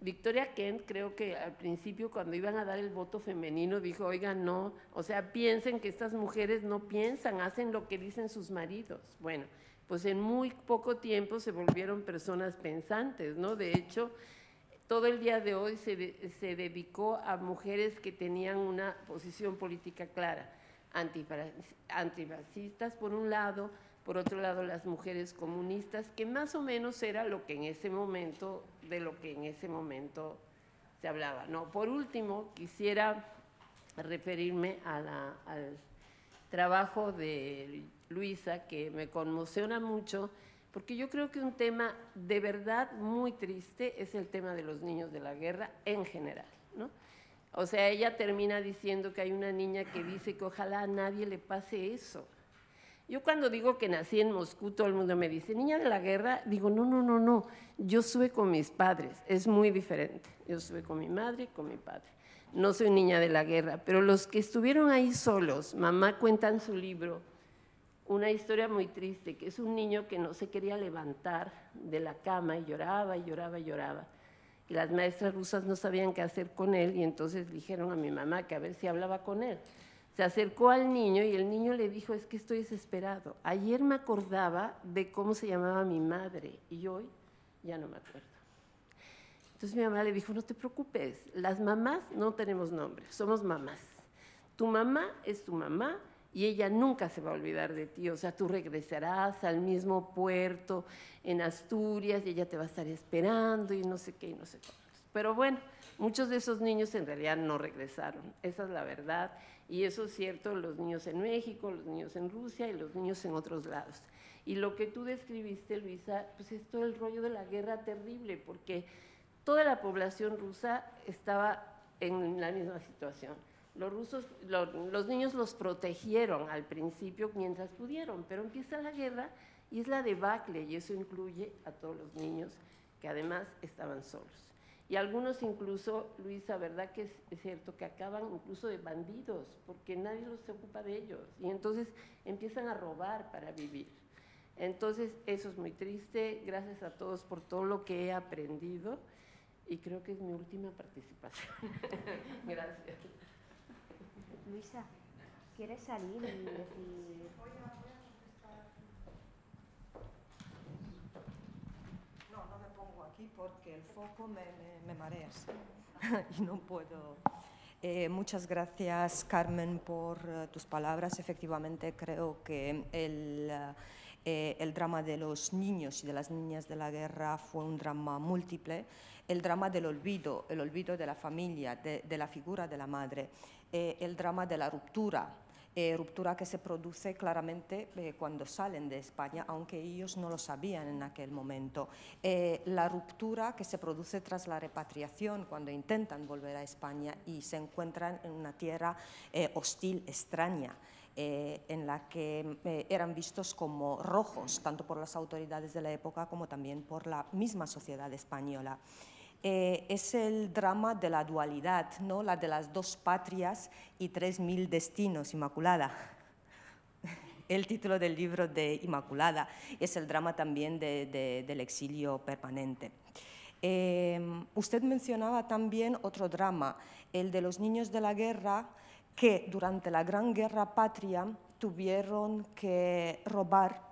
Victoria Kent, creo que al principio cuando iban a dar el voto femenino, dijo, oiga, no, o sea, piensen que estas mujeres no piensan, hacen lo que dicen sus maridos. Bueno, pues en muy poco tiempo se volvieron personas pensantes, ¿no? De hecho, todo el día de hoy se, se dedicó a mujeres que tenían una posición política clara antifascistas por un lado, por otro lado las mujeres comunistas, que más o menos era lo que en ese momento, de lo que en ese momento se hablaba. No, por último, quisiera referirme al trabajo de Luisa, que me conmociona mucho, porque yo creo que un tema de verdad muy triste es el tema de los niños de la guerra en general. ¿no? O sea, ella termina diciendo que hay una niña que dice que ojalá a nadie le pase eso. Yo cuando digo que nací en Moscú, todo el mundo me dice, niña de la guerra, digo, no, no, no, no, yo sube con mis padres, es muy diferente. Yo sube con mi madre y con mi padre. No soy niña de la guerra, pero los que estuvieron ahí solos, mamá cuenta en su libro una historia muy triste, que es un niño que no se quería levantar de la cama y lloraba y lloraba y lloraba las maestras rusas no sabían qué hacer con él y entonces dijeron a mi mamá que a ver si hablaba con él. Se acercó al niño y el niño le dijo, es que estoy desesperado. Ayer me acordaba de cómo se llamaba mi madre y hoy ya no me acuerdo. Entonces mi mamá le dijo, no te preocupes, las mamás no tenemos nombre, somos mamás. Tu mamá es tu mamá y ella nunca se va a olvidar de ti. O sea, tú regresarás al mismo puerto en Asturias y ella te va a estar esperando y no sé qué y no sé cómo. Pero bueno, muchos de esos niños en realidad no regresaron, esa es la verdad. Y eso es cierto, los niños en México, los niños en Rusia y los niños en otros lados. Y lo que tú describiste, Luisa, pues es todo el rollo de la guerra terrible, porque toda la población rusa estaba en la misma situación los, rusos, los niños los protegieron al principio mientras pudieron, pero empieza la guerra y es la debacle, y eso incluye a todos los niños que además estaban solos. Y algunos incluso, Luisa, ¿verdad que es, cierto que acaban incluso de bandidos porque nadie los se ocupa de ellos? Y entonces empiezan a robar para vivir. Entonces, eso es muy triste. Gracias a todos por todo lo que he aprendido y creo que es mi última participación. Gracias. Luisa, ¿quieres salir y decir...? No, no me pongo aquí porque el foco me, me, marea y no puedo... Eh, muchas gracias, Carmen, por eh, tus palabras. Efectivamente, creo que eh, el, drama de los niños y de las niñas de la guerra fue un drama múltiple. El drama del olvido, el olvido de la familia, de la figura de la madre. Eh, el drama de la ruptura, eh, ruptura que se produce claramente eh, cuando salen de España, aunque ellos no lo sabían en aquel momento. la ruptura que se produce tras la repatriación, cuando intentan volver a España y se encuentran en una tierra hostil, extraña. en la que eran vistos como rojos, tanto por las autoridades de la época como también por la misma sociedad española. Eh, es el drama de la dualidad, ¿no? la de las dos patrias y tres mil destinos, Inmaculada. El título del libro de Inmaculada es el drama también del exilio permanente. Em, usted mencionaba también otro drama, el de los niños de la guerra, que durante la Gran Guerra Patria tuvieron que robar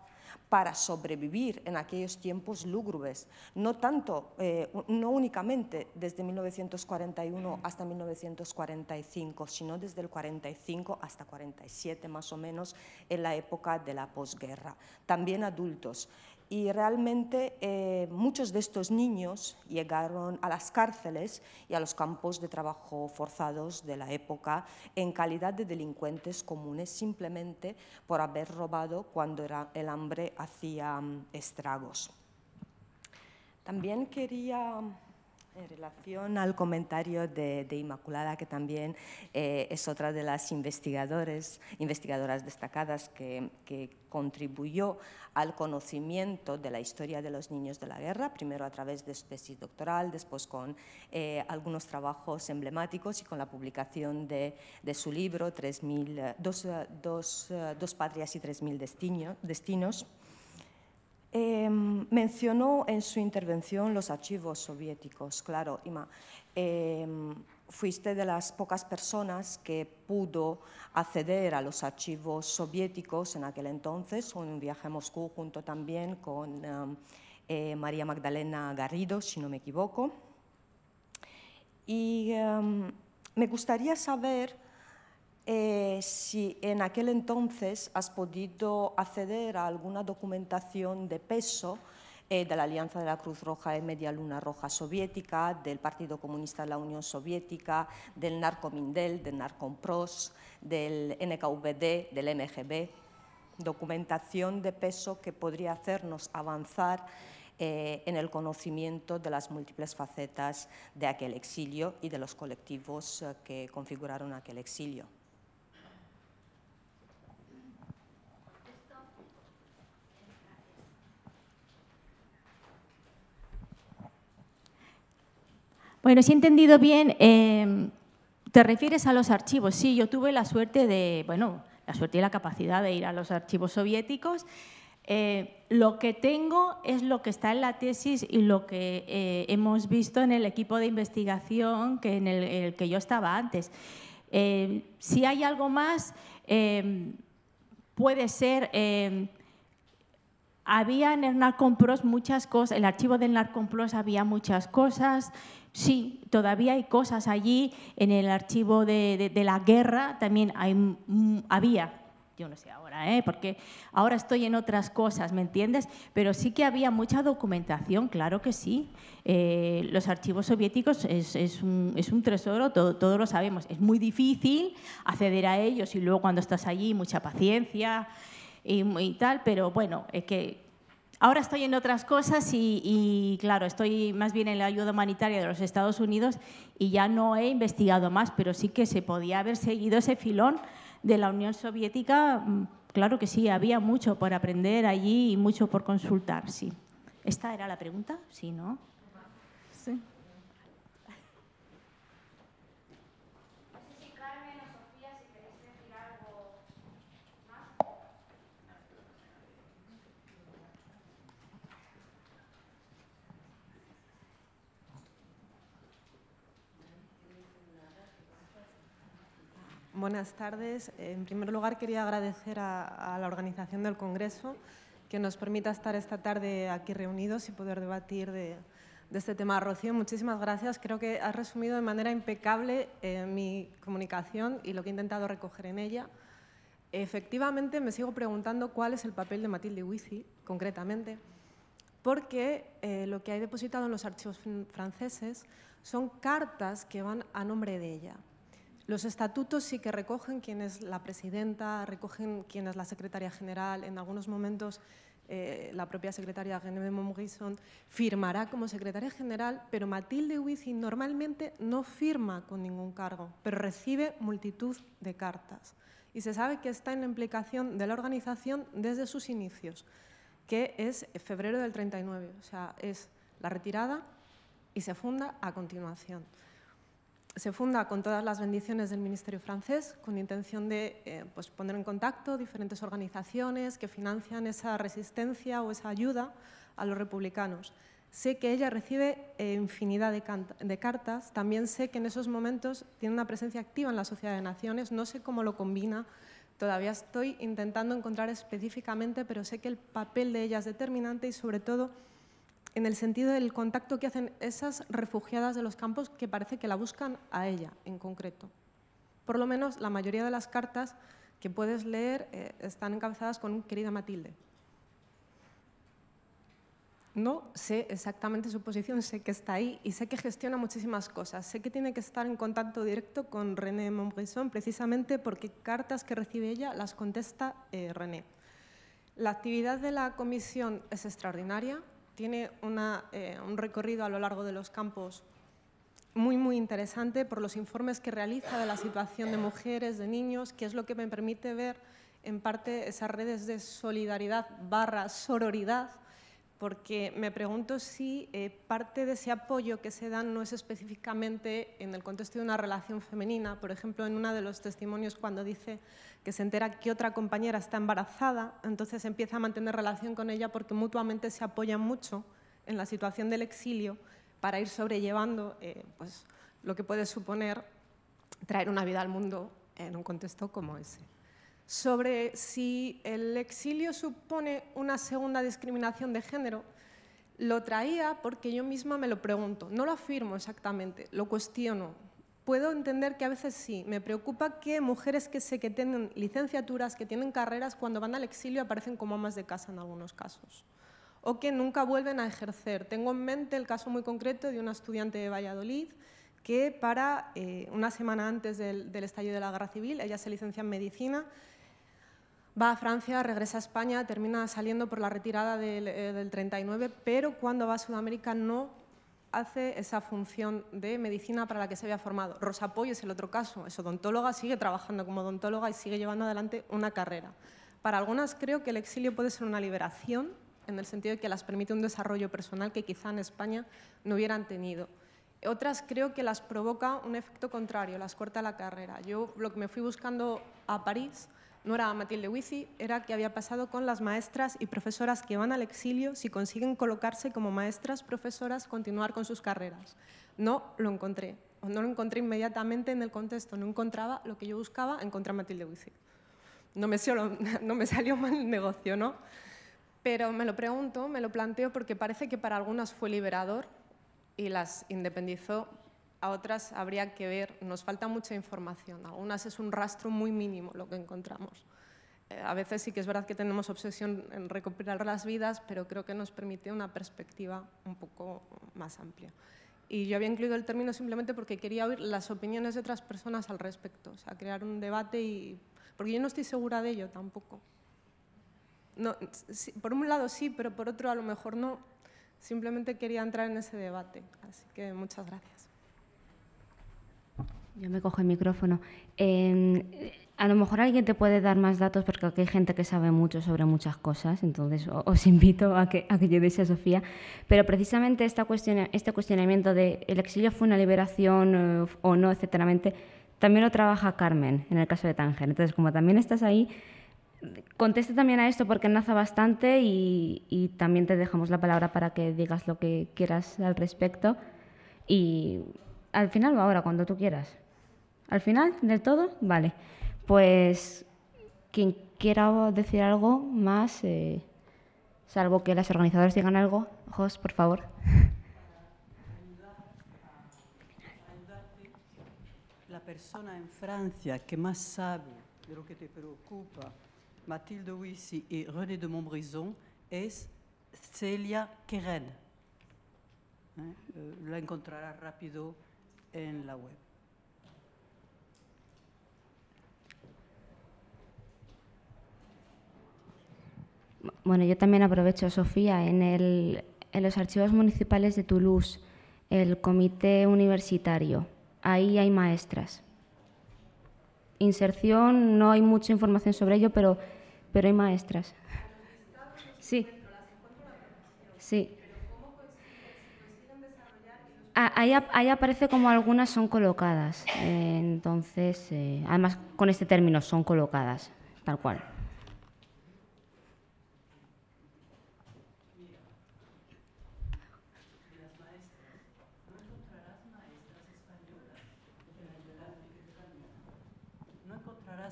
para sobrevivir en aquellos tiempos lúgubres, no tanto, eh, no únicamente desde 1941 hasta 1945, sino desde el 45 hasta 47 más o menos en la época de la posguerra. También adultos y realmente eh, muchos de estos niños llegaron a las cárceles y a los campos de trabajo forzados de la época en calidad de delincuentes comunes simplemente por haber robado cuando el hambre hacía mm, estragos. También quería en relación al comentario de, Inmaculada, que también eh, es otra de las investigadores, investigadoras destacadas que, contribuyó al conocimiento de la historia de los niños de la guerra, primero a través de su tesis doctoral, después con eh, algunos trabajos emblemáticos y con la publicación de, su libro, eh, dos, patrias y 3.000 destino, destinos Em, mencionó en su intervención los archivos soviéticos, claro, Ima. Em, fuiste de las pocas personas que pudo acceder a los archivos soviéticos en aquel entonces, un viaje a Moscú junto también con em, eh, María Magdalena Garrido, si no me equivoco. Y me gustaría saber eh, si en aquel entonces has podido acceder a alguna documentación de peso eh, de la Alianza de la Cruz Roja y Media Luna Roja Soviética, del Partido Comunista de la Unión Soviética, del Narcomindel, del Narcompros, del NKVD, del MGB, documentación de peso que podría hacernos avanzar eh, en el conocimiento de las múltiples facetas de aquel exilio y de los colectivos que configuraron aquel exilio. Bueno, si he entendido bien, em, te refieres a los archivos. Sí, yo tuve la suerte de, bueno, la suerte y la capacidad de ir a los archivos soviéticos. Eh, lo que tengo es lo que está en la tesis y lo que eh, hemos visto en el equipo de investigación que en el, que yo estaba antes. Eh, si hay algo más, em, puede ser em, había en el Narcompros muchas cosas, el archivo del Narcompros había muchas cosas, sí, todavía hay cosas allí, en el archivo de, la guerra también hay, había, yo no sé ahora, ¿eh? porque ahora estoy en otras cosas, ¿me entiendes? Pero sí que había mucha documentación, claro que sí. Eh, los archivos soviéticos es, un, tesoro, todos lo sabemos. Es muy difícil acceder a ellos y luego cuando estás allí, mucha paciencia, y, tal, pero bueno, es que Ahora estoy en otras cosas y, y, claro, estoy más bien en la ayuda humanitaria de los Estados Unidos y ya no he investigado más, pero sí que se podía haber seguido ese filón de la Unión Soviética. Mm, claro que sí, había mucho por aprender allí y mucho por consultar, sí. ¿Esta era la pregunta? Sí, ¿no? Buenas tardes. En primer lugar, quería agradecer a, la organización del Congreso que nos permita estar esta tarde aquí reunidos y poder debatir de, este tema. Rocío, muchísimas gracias. Creo que has resumido de manera impecable eh, mi comunicación y lo que he intentado recoger en ella. Efectivamente, me sigo preguntando cuál es el papel de Matilde Huici, concretamente, porque eh, lo que hay depositado en los archivos franceses son cartas que van a nombre de ella. Los estatutos sí que recogen quién es la presidenta, recogen quién es la secretaria general. En algunos momentos eh, la propia secretaria Geneve Montguisson firmará como secretaria general, pero Matilde Huizi normalmente no firma con ningún cargo, pero recibe multitud de cartas. Y se sabe que está en la implicación de la organización desde sus inicios, que es febrero del 39, o sea, es la retirada y se funda a continuación se funda con todas las bendiciones del Ministerio francés, con intención de eh, pues, poner en contacto diferentes organizaciones que financian esa resistencia o esa ayuda a los republicanos. Sé que ella recibe eh, infinidad de, de, cartas, también sé que en esos momentos tiene una presencia activa en la Sociedad de Naciones, no sé cómo lo combina, todavía estoy intentando encontrar específicamente, pero sé que el papel de ella es determinante y sobre todo en el sentido del contacto que hacen esas refugiadas de los campos que parece que la buscan a ella en concreto. Por lo menos la mayoría de las cartas que puedes leer eh, están encabezadas con un querida Matilde. No sé exactamente su posición, sé que está ahí y sé que gestiona muchísimas cosas. Sé que tiene que estar en contacto directo con René Montbrison precisamente porque cartas que recibe ella las contesta eh, René. La actividad de la comisión es extraordinaria, tiene eh, un recorrido a lo largo de los campos muy, muy interesante por los informes que realiza de la situación de mujeres, de niños, que es lo que me permite ver en parte esas redes de solidaridad barra sororidad, porque me pregunto si eh, parte de ese apoyo que se dan no es específicamente en el contexto de una relación femenina, por ejemplo, en uno de los testimonios cuando dice que se entera que otra compañera está embarazada, entonces empieza a mantener relación con ella porque mutuamente se apoyan mucho en la situación del exilio para ir sobrellevando eh, pues, lo que puede suponer traer una vida al mundo en un contexto como ese. Sobre si el exilio supone una segunda discriminación de género, lo traía porque yo misma me lo pregunto, no lo afirmo exactamente, lo cuestiono, puedo entender que a veces sí. Me preocupa que mujeres que sé que tienen licenciaturas, que tienen carreras, cuando van al exilio aparecen como amas de casa en algunos casos. O que nunca vuelven a ejercer. Tengo en mente el caso muy concreto de una estudiante de Valladolid que para eh, una semana antes del, estallido de la guerra civil, ella se licencia en medicina, va a Francia, regresa a España, termina saliendo por la retirada del, eh, del 39, pero cuando va a Sudamérica no hace esa función de medicina para la que se había formado. Rosa Poy es el otro caso, es odontóloga, sigue trabajando como odontóloga y sigue llevando adelante una carrera. Para algunas creo que el exilio puede ser una liberación, en el sentido de que las permite un desarrollo personal que quizá en España no hubieran tenido. Otras creo que las provoca un efecto contrario, las corta la carrera. Yo lo que me fui buscando a París no era Matilde Huizi, era que había pasado con las maestras y profesoras que van al exilio si consiguen colocarse como maestras, profesoras, continuar con sus carreras. No lo encontré, o no lo encontré inmediatamente en el contexto, no encontraba lo que yo buscaba, encontré a Matilde Huizi. No me, no me salió mal el negocio, ¿no? Pero me lo pregunto, me lo planteo porque parece que para algunas fue liberador y las independizó a otras habría que ver, nos falta mucha información, algunas es un rastro muy mínimo lo que encontramos. Eh, a veces sí que es verdad que tenemos obsesión en recuperar las vidas, pero creo que nos permite una perspectiva un poco más amplia. Y yo había incluido el término simplemente porque quería oír las opiniones de otras personas al respecto, o sea, crear un debate y... porque yo no estoy segura de ello tampoco. por un lado sí, pero por otro a lo mejor no. Simplemente quería entrar en ese debate. Así que muchas gracias. Yo me cojo el micrófono. Em, a lo mejor alguien te puede dar más datos porque aquí hay gente que sabe mucho sobre muchas cosas, entonces os invito a que, a que a Sofía. Pero precisamente esta cuestión, este cuestionamiento de el exilio fue una liberación eh, o no, etcétera, también lo trabaja Carmen en el caso de Tánger. Entonces, como también estás ahí, contesta también a esto porque enlaza bastante y, y, también te dejamos la palabra para que digas lo que quieras al respecto. Y al final o ahora, cuando tú quieras. Al final del todo, vale. Pues quien quiera decir algo más, eh, salvo que las organizadoras digan algo, Jos, por favor. La persona en Francia que más sabe de lo que te preocupa, Mathilde Wissi y René de Montbrison, es Celia Queren. Eh, eh, la encontrarás rápido en la web. bueno, yo también aprovecho, Sofía, en, el, en los archivos municipales de Toulouse, el comité universitario, ahí hay maestras. Inserción, no hay mucha información sobre ello, pero, pero hay maestras. Sí. Sí. Ah, ahí, aparece como algunas son colocadas. entonces, eh, además con este término, son colocadas, tal cual.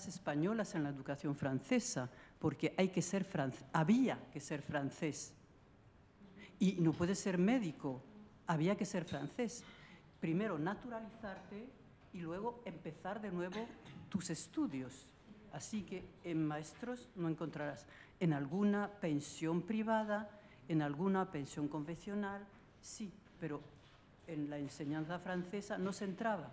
españolas en la educación francesa, porque hay que ser había que ser francés. Y no puedes ser médico, había que ser francés. Primero naturalizarte y luego empezar de nuevo tus estudios. Así que en maestros no encontrarás. En alguna pensión privada, en alguna pensión convencional, sí, pero en la enseñanza francesa no se entraba.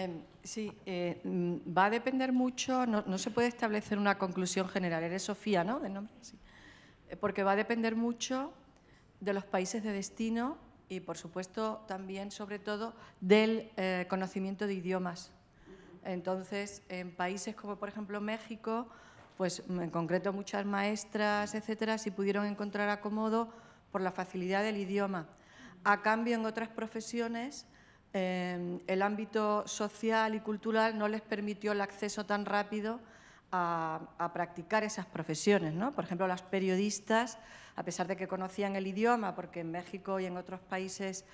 Em, sí, eh, mm, va a depender mucho, no, se puede establecer una conclusión general. Eres Sofía, ¿no? nombre, sí. Eh, porque va a depender mucho de los países de destino y, por supuesto, también, sobre todo, del eh, conocimiento de idiomas. Entonces, en países como, por ejemplo, México, pues mm, en concreto muchas maestras, etcétera, si pudieron encontrar acomodo por la facilidad del idioma. A cambio, en otras profesiones Em, el ámbito social y cultural no les permitió el acceso tan rápido a, practicar esas profesiones. ¿no? Por ejemplo, las periodistas, a pesar de que conocían el idioma, porque en México y en otros países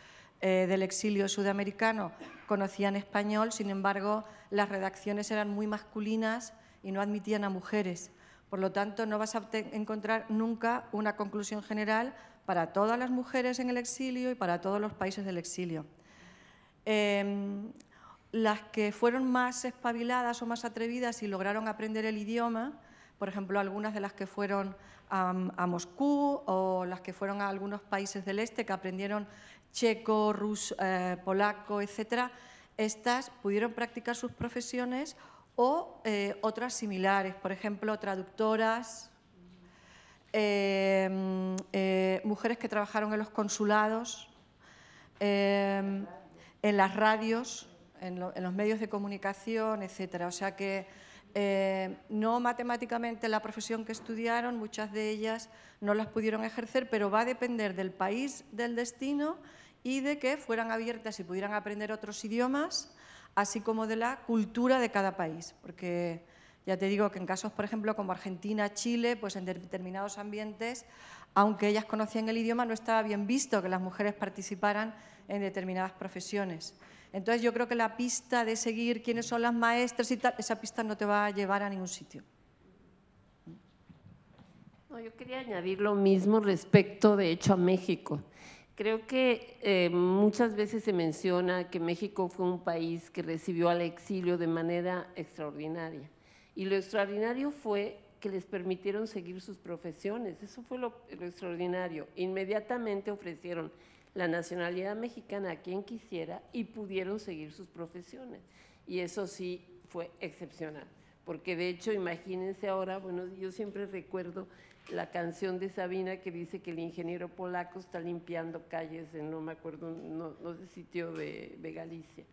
eh, del exilio sudamericano conocían español, sin embargo, las redacciones eran muy masculinas y no admitían a mujeres. Por lo tanto, no vas a encontrar nunca una conclusión general para todas las mujeres en el exilio y para todos los países del exilio. Em, las que fueron más espabiladas o más atrevidas y lograron aprender el idioma, por ejemplo, algunas de las que fueron a, Moscú o las que fueron a algunos países del este que aprendieron checo, ruso, eh, polaco, etcétera, estas pudieron practicar sus profesiones o eh, otras similares, por ejemplo, traductoras, em, eh, mujeres que trabajaron en los consulados. Em, en las radios, en, los medios de comunicación, etcétera. O sea que eh, no matemáticamente la profesión que estudiaron, muchas de ellas no las pudieron ejercer, pero va a depender del país del destino y de que fueran abiertas y pudieran aprender otros idiomas, así como de la cultura de cada país, porque ya te digo que en casos, por ejemplo, como Argentina, Chile, pues en determinados ambientes, aunque ellas conocían el idioma, no estaba bien visto que las mujeres participaran en determinadas profesiones. Entonces yo creo que la pista de seguir quiénes son las maestras y tal, esa pista no te va a llevar a ningún sitio. No, yo quería añadir lo mismo respecto, de hecho, a México. Creo que eh, muchas veces se menciona que México fue un país que recibió al exilio de manera extraordinaria. Y lo extraordinario fue que les permitieron seguir sus profesiones. Eso fue lo, lo extraordinario. Inmediatamente ofrecieron la nacionalidad mexicana a quien quisiera y pudieron seguir sus profesiones. Y eso sí fue excepcional, porque de hecho, imagínense ahora, bueno, yo siempre recuerdo la canción de Sabina que dice que el ingeniero polaco está limpiando calles en, no me acuerdo, no, sé, sitio de, de Galicia.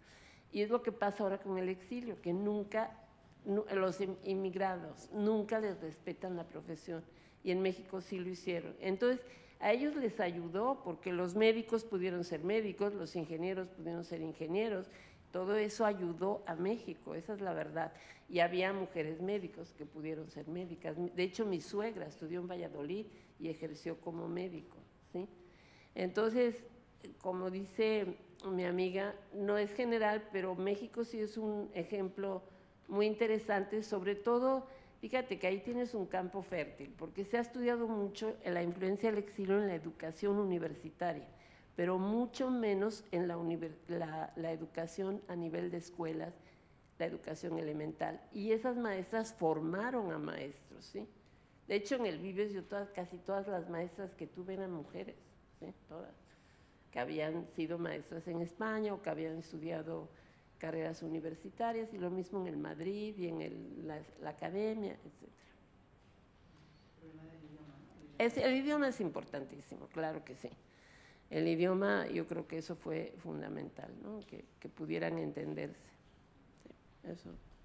Y es lo que pasa ahora con el exilio, que nunca, los em, inmigrados nunca les respetan la profesión. Y en México sí lo hicieron. Entonces, a ellos les ayudó porque los médicos pudieron ser médicos, los ingenieros pudieron ser ingenieros. Todo eso ayudó a México, esa es la verdad. Y había mujeres médicos que pudieron ser médicas. De hecho, mi suegra estudió en Valladolid y ejerció como médico. Entonces, como dice mi amiga, no es general, pero México sí es un ejemplo muy interesante, sobre todo Fíjate que ahí tienes un campo fértil, porque se ha estudiado mucho la influencia del exilio en la educación universitaria, pero mucho menos en la, educación a nivel de escuelas, la educación elemental. Y esas maestras formaron a maestros, ¿sí? De hecho, en el Vives yo casi todas las maestras que tuve eran mujeres, Todas, que habían sido maestras en España o que habían estudiado carreras universitarias y lo mismo en el Madrid y en la, academia, etc. el idioma es importantísimo, claro que sí. El idioma, yo creo que eso fue fundamental, que, pudieran entenderse.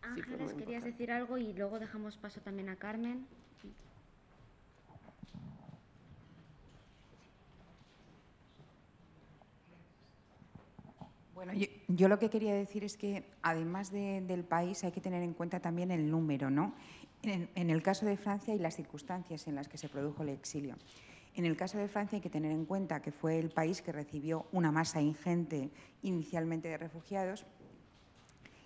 Ángeles, querías decir algo y luego dejamos paso también a Carmen. Bueno, yo, lo que quería decir es que además del país hay que tener en cuenta también el número, ¿no? En, el caso de Francia y las circunstancias en las que se produjo el exilio. En el caso de Francia hay que tener en cuenta que fue el país que recibió una masa ingente inicialmente de refugiados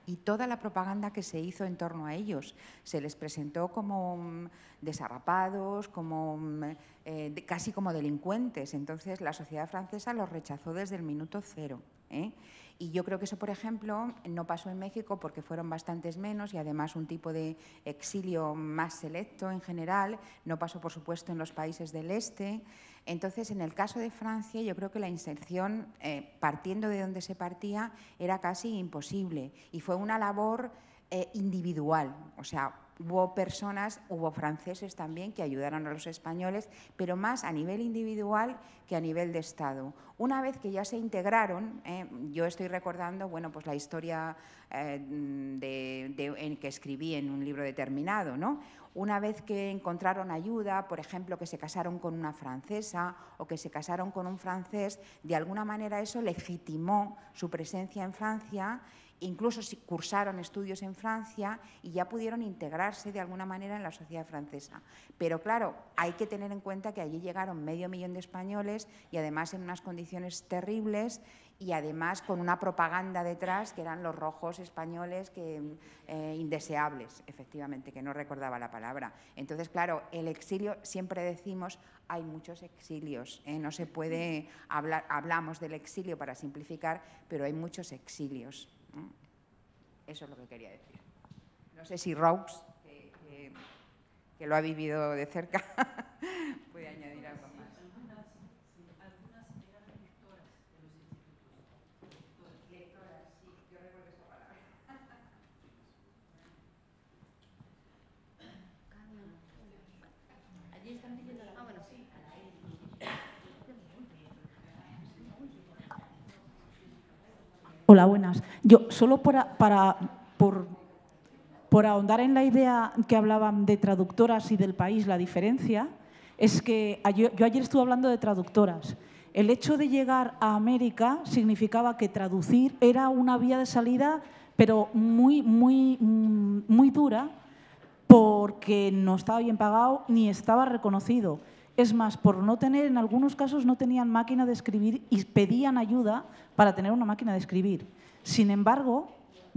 y toda la propaganda que se hizo en torno a ellos. Se les presentó como mm, desarrapados, como, mm, eh, casi como delincuentes. Entonces la sociedad francesa los rechazó desde el minuto cero. ¿eh? Y yo creo que eso, por ejemplo, no pasó en México porque fueron bastantes menos y además un tipo de exilio más selecto en general. No pasó, por supuesto, en los países del este. Entonces, en el caso de Francia, yo creo que la inserción, eh, partiendo de donde se partía, era casi imposible y fue una labor eh, individual. O sea, Hubo personas, hubo franceses también que ayudaron a los españoles, pero más a nivel individual que a nivel de Estado. Una vez que ya se integraron, eh, yo estoy recordando bueno, pues la historia eh, en que escribí en un libro determinado. ¿no? Una vez que encontraron ayuda, por ejemplo, que se casaron con una francesa o que se casaron con un francés, de alguna manera eso legitimó su presencia en Francia incluso si cursaron estudios en Francia y ya pudieron integrarse de alguna manera en la sociedad francesa. Pero claro, hay que tener en cuenta que allí llegaron medio millón de españoles y además en unas condiciones terribles y además con una propaganda detrás que eran los rojos españoles que eh, indeseables, efectivamente, que no recordaba la palabra. Entonces, claro, el exilio siempre decimos hay muchos exilios, ¿eh? no se puede hablar, hablamos del exilio para simplificar, pero hay muchos exilios. Mm. Eso es lo que quería decir. No sé si Roux, que, que lo ha vivido de cerca, puede añadir algo más. Hola, buenas. Yo solo para, por, por ahondar en la idea que hablaban de traductoras y del país, la diferencia, es que yo ayer estuve hablando de traductoras. El hecho de llegar a América significaba que traducir era una vía de salida, pero muy, muy, muy dura, porque no estaba bien pagado ni estaba reconocido. Es más, por no tener, en algunos casos no tenían máquina de escribir y pedían ayuda para tener una máquina de escribir. Sin embargo,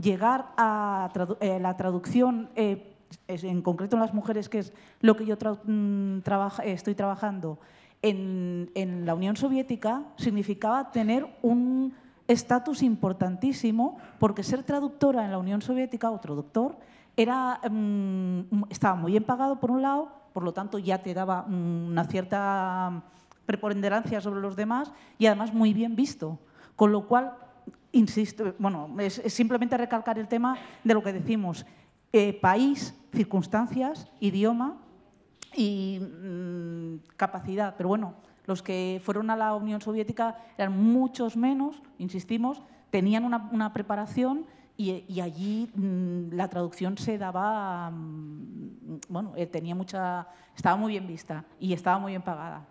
llegar a eh, la traducción, eh, en concreto en las mujeres, que es lo que yo mm, eh, estoy trabajando en, la Unión Soviética, significaba tener un estatus importantísimo, porque ser traductora en la Unión Soviética o traductor era, mm, estaba muy bien pagado por un lado, por lo tanto ya te daba una cierta preponderancia sobre los demás y además muy bien visto. Con lo cual, insisto, bueno, es, simplemente recalcar el tema de lo que decimos, eh, país, circunstancias, idioma y mm, capacidad. Pero bueno, los que fueron a la Unión Soviética eran muchos menos, insistimos, tenían una, una preparación y, allí mm, la traducción se daba, mm, bueno, eh, tenía mucha, estaba muy bien vista y estaba muy bien pagada.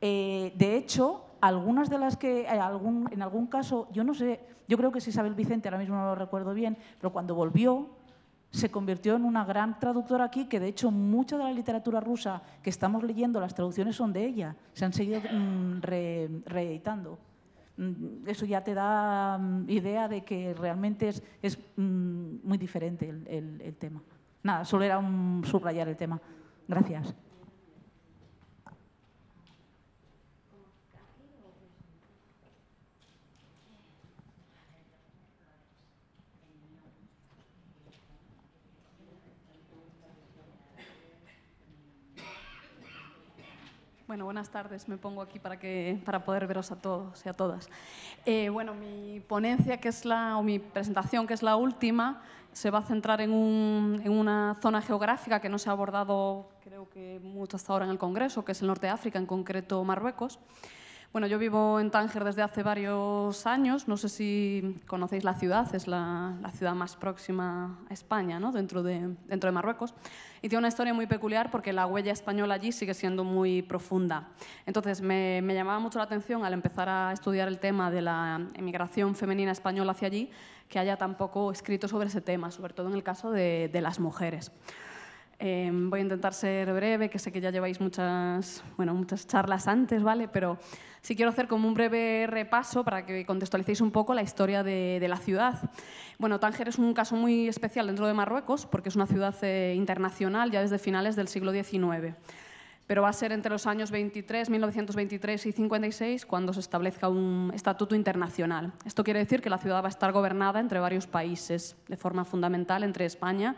Eh, de hecho, algunas de las que, eh, algún, en algún caso, yo no sé, yo creo que es Isabel Vicente, ahora mismo no lo recuerdo bien, pero cuando volvió se convirtió en una gran traductora aquí, que de hecho mucha de la literatura rusa que estamos leyendo, las traducciones son de ella, se han seguido mm, reeditando. Mm, eso ya te da mm, idea de que realmente es, mm, muy diferente el, el tema. Nada, solo era un subrayar el tema. Gracias. Bueno, buenas tardes. Me pongo aquí para, que, para poder veros a todos y a todas. Eh, bueno, mi ponencia, que es la, o mi presentación, que es la última, se va a centrar en, un, en, una zona geográfica que no se ha abordado, creo que mucho hasta ahora en el Congreso, que es el norte de África, en concreto Marruecos. Bueno, yo vivo en Tánger desde hace varios años. No sé si conocéis la ciudad, es la, ciudad más próxima a España, ¿no? dentro, de, dentro de Marruecos. Y tiene una historia muy peculiar porque la huella española allí sigue siendo muy profunda. Entonces, me, me llamaba mucho la atención al empezar a estudiar el tema de la emigración femenina española hacia allí, que haya tampoco escrito sobre ese tema, sobre todo en el caso de, de las mujeres. Em, voy a intentar ser breve, que sé que ya lleváis muchas, bueno, muchas charlas antes, ¿vale? Pero si quiero hacer como un breve repaso para que contextualicéis un poco la historia de, la ciudad. Bueno, Tánger es un caso muy especial dentro de Marruecos porque es una ciudad eh, internacional ya desde finales del siglo XIX pero va a ser entre los años 23, 1923 y 56 cuando se establezca un estatuto internacional. Esto quiere decir que la ciudad va a estar gobernada entre varios países, de forma fundamental entre España,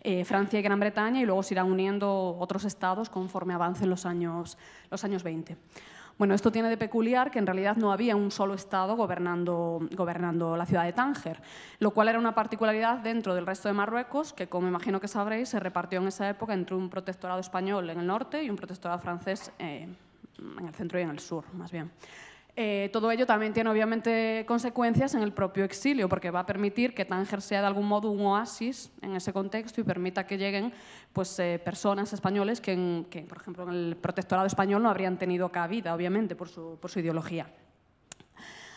eh, Francia y Gran Bretaña, y luego se irán uniendo otros estados conforme avancen los años, los años 20. Bueno, esto tiene de peculiar que en realidad no había un solo Estado gobernando, la ciudad de Tánger, lo cual era una particularidad dentro del resto de Marruecos, que como imagino que sabréis, se repartió en esa época entre un protectorado español en el norte y un protectorado francés eh, en el centro y en el sur, más bien. Eh, todo ello también tiene obviamente consecuencias en el propio exilio, porque va a permitir que Tánger sea de algún modo un oasis en ese contexto y permita que lleguen pues, eh, personas españoles que, por ejemplo, en el protectorado español no habrían tenido cabida, obviamente, por su, ideología.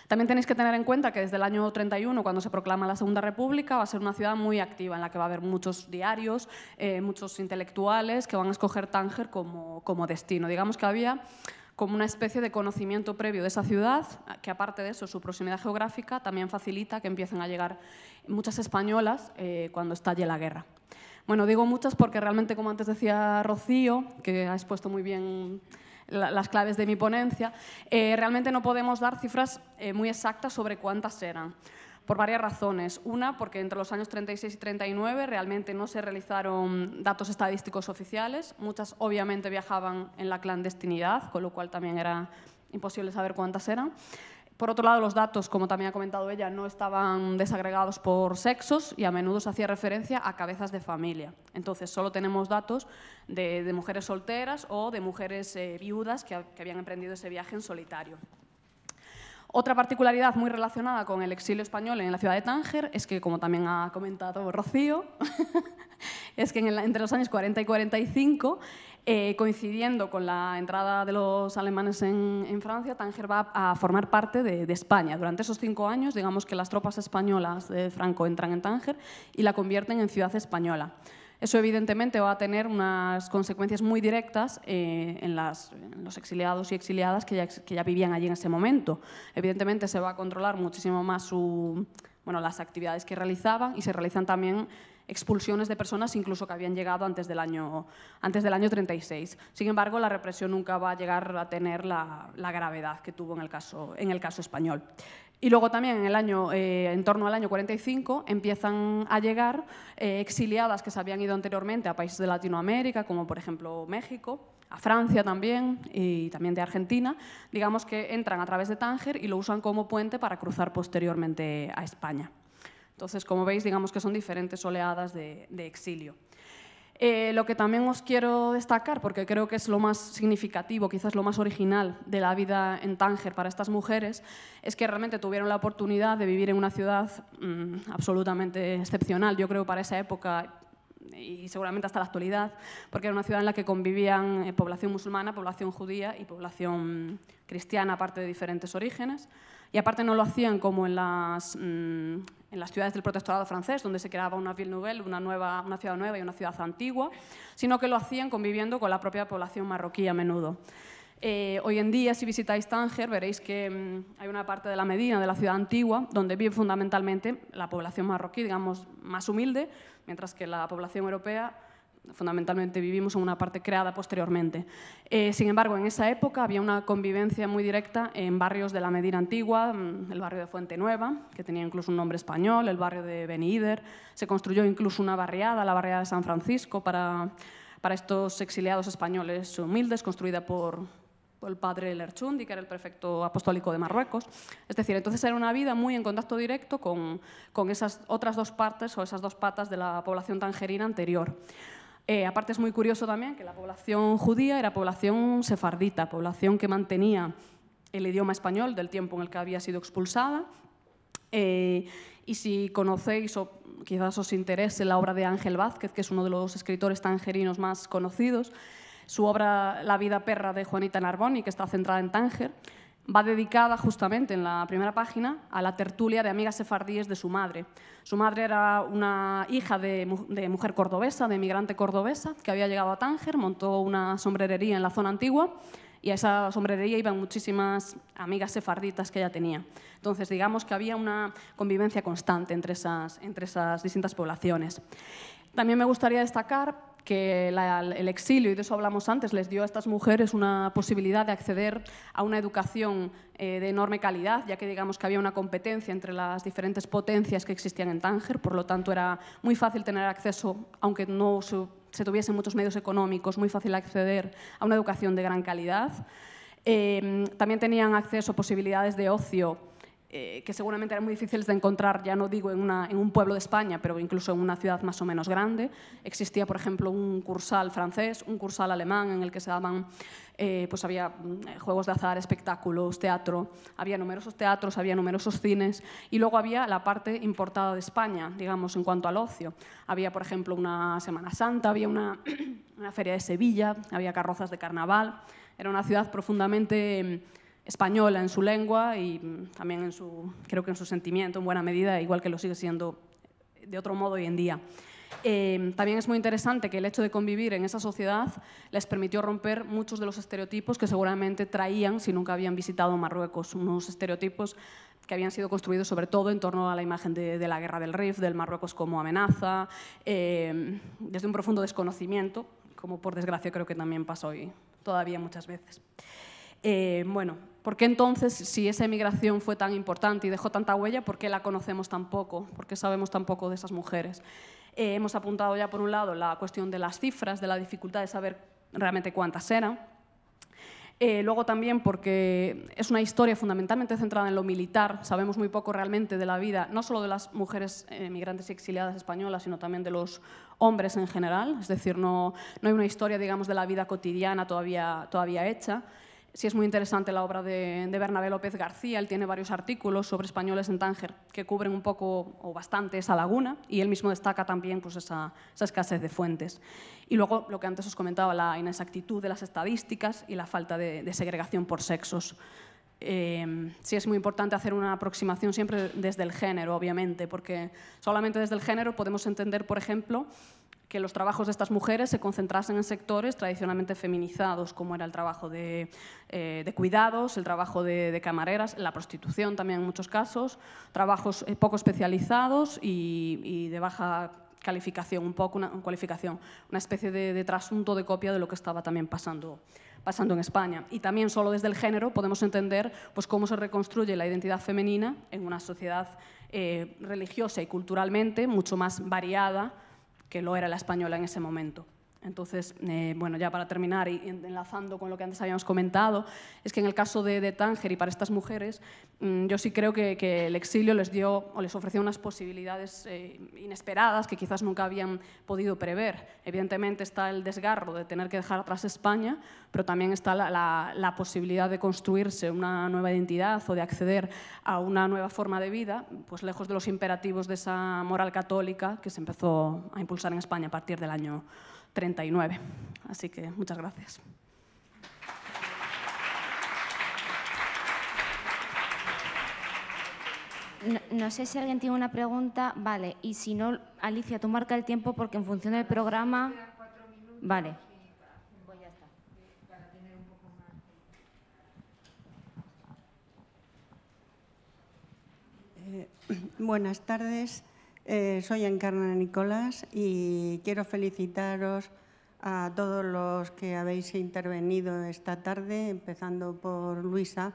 También tenéis que tener en cuenta que desde el año 31, cuando se proclama la Segunda República, va a ser una ciudad muy activa en la que va a haber muchos diarios, eh, muchos intelectuales que van a escoger Tánger como, como destino. Digamos que había como una especie de conocimiento previo de esa ciudad, que aparte de eso, su proximidad geográfica también facilita que empiecen a llegar muchas españolas eh, cuando estalle la guerra. Bueno, digo muchas porque realmente, como antes decía Rocío, que ha expuesto muy bien las claves de mi ponencia, eh, realmente no podemos dar cifras eh, muy exactas sobre cuántas eran por varias razones. Una, porque entre los años 36 y 39 realmente no se realizaron datos estadísticos oficiales. Muchas obviamente viajaban en la clandestinidad, con lo cual también era imposible saber cuántas eran. Por otro lado, los datos, como también ha comentado ella, no estaban desagregados por sexos y a menudo se hacía referencia a cabezas de familia. Entonces, solo tenemos datos de, mujeres solteras o de mujeres eh, viudas que habían emprendido ese viaje en solitario. Otra particularidad muy relacionada con el exilio español en la ciudad de Tánger es que, como también ha comentado Rocío, es que entre los años 40 y 45, eh, coincidiendo con la entrada de los alemanes en, Francia, Tánger va a formar parte de, de, España. Durante esos cinco años, digamos que las tropas españolas de Franco entran en Tánger y la convierten en ciudad española. Eso evidentemente va a tener unas consecuencias muy directas eh, en, los exiliados y exiliadas que ya, vivían allí en ese momento. Evidentemente se va a controlar muchísimo más las actividades que realizaban y se realizan también expulsiones de personas incluso que habían llegado antes del año, 36. Sin embargo, la represión nunca va a llegar a tener la, gravedad que tuvo en el en el caso español. Y luego también en el año, eh, en torno al año 45, empiezan a llegar eh, exiliadas que se habían ido anteriormente a países de Latinoamérica, como por ejemplo México, a Francia también y también de Argentina, digamos que entran a través de Tánger y lo usan como puente para cruzar posteriormente a España. Entonces, como veis, digamos que son diferentes oleadas de exilio. Eh, lo que también os quiero destacar, porque creo que es lo más significativo, quizás lo más original de la vida en Tánger para estas mujeres, es que realmente tuvieron la oportunidad de vivir en una ciudad mm, absolutamente excepcional, yo creo, para esa época y seguramente hasta la actualidad, porque era una ciudad en la que convivían eh, población musulmana, población judía y población cristiana, aparte de diferentes orígenes. Y aparte no lo hacían como en las mm, en las ciudades del protectorado francés, donde se creaba una ville nouvelle, una, nueva, una ciudad nueva y una ciudad antigua, sino que lo hacían conviviendo con la propia población marroquí a menudo. Eh, hoy en día, si visitáis Tánger, veréis que mm, hay una parte de la Medina, de la ciudad antigua, donde vive fundamentalmente la población marroquí, digamos, más humilde, mientras que la población europea fundamentalmente vivimos en una parte creada posteriormente. Eh, sin embargo, en esa época había una convivencia muy directa en barrios de la Medina Antigua, mm, el barrio de Fuente Nueva, que tenía incluso un nombre español, el barrio de Beníder. Se construyó incluso una barriada, la barriada de San Francisco, para, estos exiliados españoles humildes, construida por, el padre Lerchundi, que era el prefecto apostólico de Marruecos. Es decir, entonces era una vida muy en contacto directo con, con esas otras dos partes o esas dos patas de la población tangerina anterior. Eh, aparte es muy curioso también que la población judía era población sefardita, población que mantenía el idioma español del tiempo en el que había sido expulsada. Eh, y si conocéis o quizás os interese la obra de Ángel Vázquez, que es uno de los escritores tangerinos más conocidos, su obra La vida perra de Juanita Narboni, que está centrada en Tánger, va dedicada justamente en la primera página a la tertulia de amigas sefardíes de su madre. Su madre era una hija de, mujer cordobesa, de emigrante cordobesa, que había llegado a Tánger, montó una sombrerería en la zona antigua y a esa sombrerería iban muchísimas amigas sefarditas que ella tenía. Entonces, digamos que había una convivencia constante entre esas, entre esas distintas poblaciones. También me gustaría destacar que el exilio, y de eso hablamos antes, les dio a estas mujeres una posibilidad de acceder a una educación eh, de enorme calidad, ya que digamos que había una competencia entre las diferentes potencias que existían en Tánger, por lo tanto era muy fácil tener acceso, aunque no se, tuviesen muchos medios económicos, muy fácil acceder a una educación de gran calidad. Eh, también tenían acceso a posibilidades de ocio eh, que seguramente eran muy difíciles de encontrar, ya no digo en, una, en, un pueblo de España, pero incluso en una ciudad más o menos grande. Existía, por ejemplo, un cursal francés, un cursal alemán en el que se daban, eh, pues había mm, eh, juegos de azar, espectáculos, teatro, había numerosos teatros, había numerosos cines y luego había la parte importada de España, digamos, en cuanto al ocio. Había, por ejemplo, una Semana Santa, había una, una feria de Sevilla, había carrozas de carnaval, era una ciudad profundamente mm, española en su lengua y mm, también en su, creo que en su sentimiento, en buena medida, igual que lo sigue siendo de otro modo hoy en día. Em, también es muy interesante que el hecho de convivir en esa sociedad les permitió romper muchos de los estereotipos que seguramente traían si nunca habían visitado Marruecos, unos estereotipos que habían sido construidos sobre todo en torno a la imagen de, la guerra del Rif, del Marruecos como amenaza, em, desde un profundo desconocimiento, como por desgracia creo que también pasa hoy todavía muchas veces. Em, bueno, ¿Por qué entonces, si esa emigración fue tan importante y dejó tanta huella, por qué la conocemos tan poco? ¿Por qué sabemos tan poco de esas mujeres? Eh, hemos apuntado ya, por un lado, la cuestión de las cifras, de la dificultad de saber realmente cuántas eran. Eh, luego también porque es una historia fundamentalmente centrada en lo militar, sabemos muy poco realmente de la vida, no solo de las mujeres emigrantes eh, y exiliadas españolas, sino también de los hombres en general, es decir, no, hay una historia, digamos, de la vida cotidiana todavía, todavía hecha sí es muy interesante la obra de, Bernabé López García. Él tiene varios artículos sobre españoles en Tánger que cubren un poco o bastante esa laguna y él mismo destaca también pues, esa, escasez de fuentes. Y luego lo que antes os comentaba, la inexactitud de las estadísticas y la falta de, segregación por sexos. Eh, sí es muy importante hacer una aproximación siempre desde el género, obviamente, porque solamente desde el género podemos entender, por ejemplo, que los trabajos de estas mujeres se concentrasen en sectores tradicionalmente feminizados, como era el trabajo de, eh, cuidados, el trabajo de, camareras, la prostitución también en muchos casos, trabajos eh, poco especializados y, de baja calificación, un poco una, una especie de, trasunto de copia de lo que estaba también pasando, pasando en España. Y también solo desde el género podemos entender pues, cómo se reconstruye la identidad femenina en una sociedad eh, religiosa y culturalmente mucho más variada que lo era la española en ese momento. Entonces, eh, bueno, ya para terminar y enlazando con lo que antes habíamos comentado, es que en el caso de, de Tánger y para estas mujeres, mm, yo sí creo que, el exilio les dio o les ofreció unas posibilidades eh, inesperadas que quizás nunca habían podido prever. Evidentemente está el desgarro de tener que dejar atrás España, pero también está la posibilidad de construirse una nueva identidad o de acceder a una nueva forma de vida, pues lejos de los imperativos de esa moral católica que se empezó a impulsar en España a partir del año 39. Así que muchas gracias. No, sé si alguien tiene una pregunta. Vale, y si no, Alicia, tú marca el tiempo porque en función del programa. Vale. Eh, buenas tardes. Eh, soy Encarna Nicolás y quiero felicitaros a todos los que habéis intervenido esta tarde, empezando por Luisa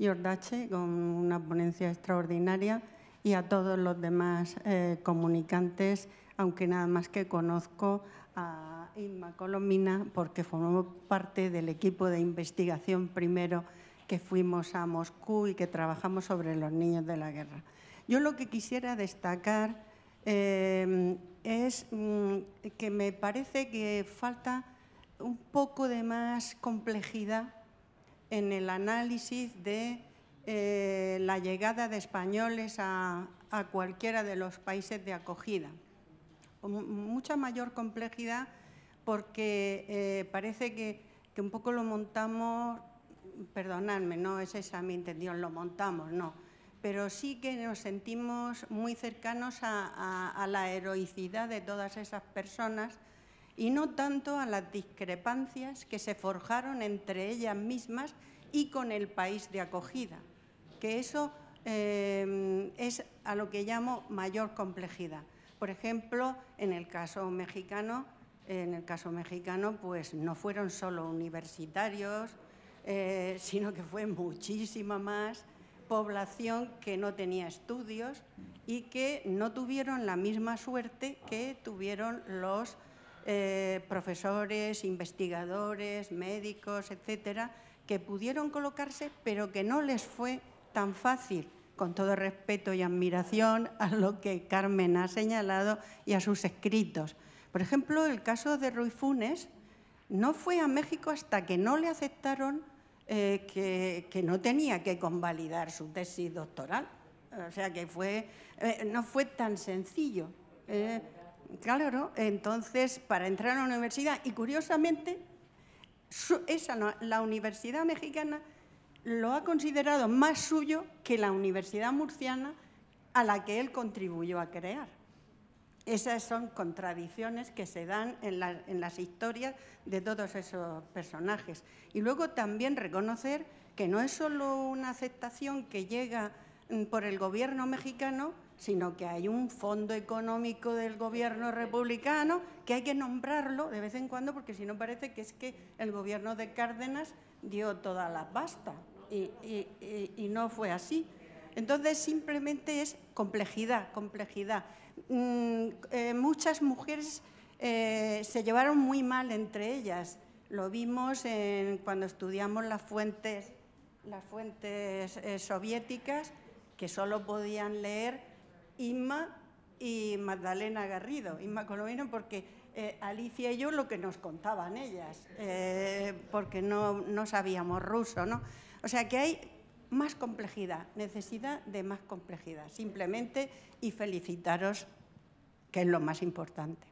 Jordache con una ponencia extraordinaria, y a todos los demás eh, comunicantes, aunque nada más que conozco a Inma Colomina, porque formó parte del equipo de investigación primero que fuimos a Moscú y que trabajamos sobre los niños de la guerra. Yo lo que quisiera destacar Em, es mm, que me parece que falta un poco de más complejidad en el análisis de eh, la llegada de españoles a, cualquiera de los países de acogida. mucha mayor complejidad porque eh, parece que, que, un poco lo montamos, perdonadme, no es esa mi intención, lo montamos, no pero sí que nos sentimos muy cercanos a, la heroicidad de todas esas personas y no tanto a las discrepancias que se forjaron entre ellas mismas y con el país de acogida, que eso eh, es a lo que llamo mayor complejidad. Por ejemplo, en el caso mexicano, en el caso mexicano, pues no fueron solo universitarios, eh, sino que fue muchísima más población que no tenía estudios y que no tuvieron la misma suerte que tuvieron los eh, profesores, investigadores, médicos, etcétera, que pudieron colocarse, pero que no les fue tan fácil, con todo respeto y admiración a lo que Carmen ha señalado y a sus escritos. Por ejemplo, el caso de Ruiz Funes no fue a México hasta que no le aceptaron eh, que, no tenía que convalidar su tesis doctoral. O sea que fue, eh, no fue tan sencillo. Eh, claro, entonces para entrar a la universidad, y curiosamente, esa la universidad mexicana lo ha considerado más suyo que la universidad murciana a la que él contribuyó a crear. Esas son contradicciones que se dan en, las historias de todos esos personajes. Y luego también reconocer que no es solo una aceptación que llega mm, por el gobierno mexicano, sino que hay un fondo económico del gobierno republicano que hay que nombrarlo de vez en cuando, porque si no parece que es que el gobierno de Cárdenas dio toda la pasta y no fue así. Entonces simplemente es complejidad, complejidad. Mm, eh, muchas mujeres eh, se llevaron muy mal entre ellas. Lo vimos cuando estudiamos las fuentes, las fuentes eh, soviéticas, que solo podían leer Inma y Magdalena Garrido, Inma Colomino, porque Alicia y yo lo que nos contaban ellas, porque no, sabíamos ruso, ¿no? O sea que hay más complejidad, necesidad de más complejidad, simplemente, y felicitaros, que es lo más importante.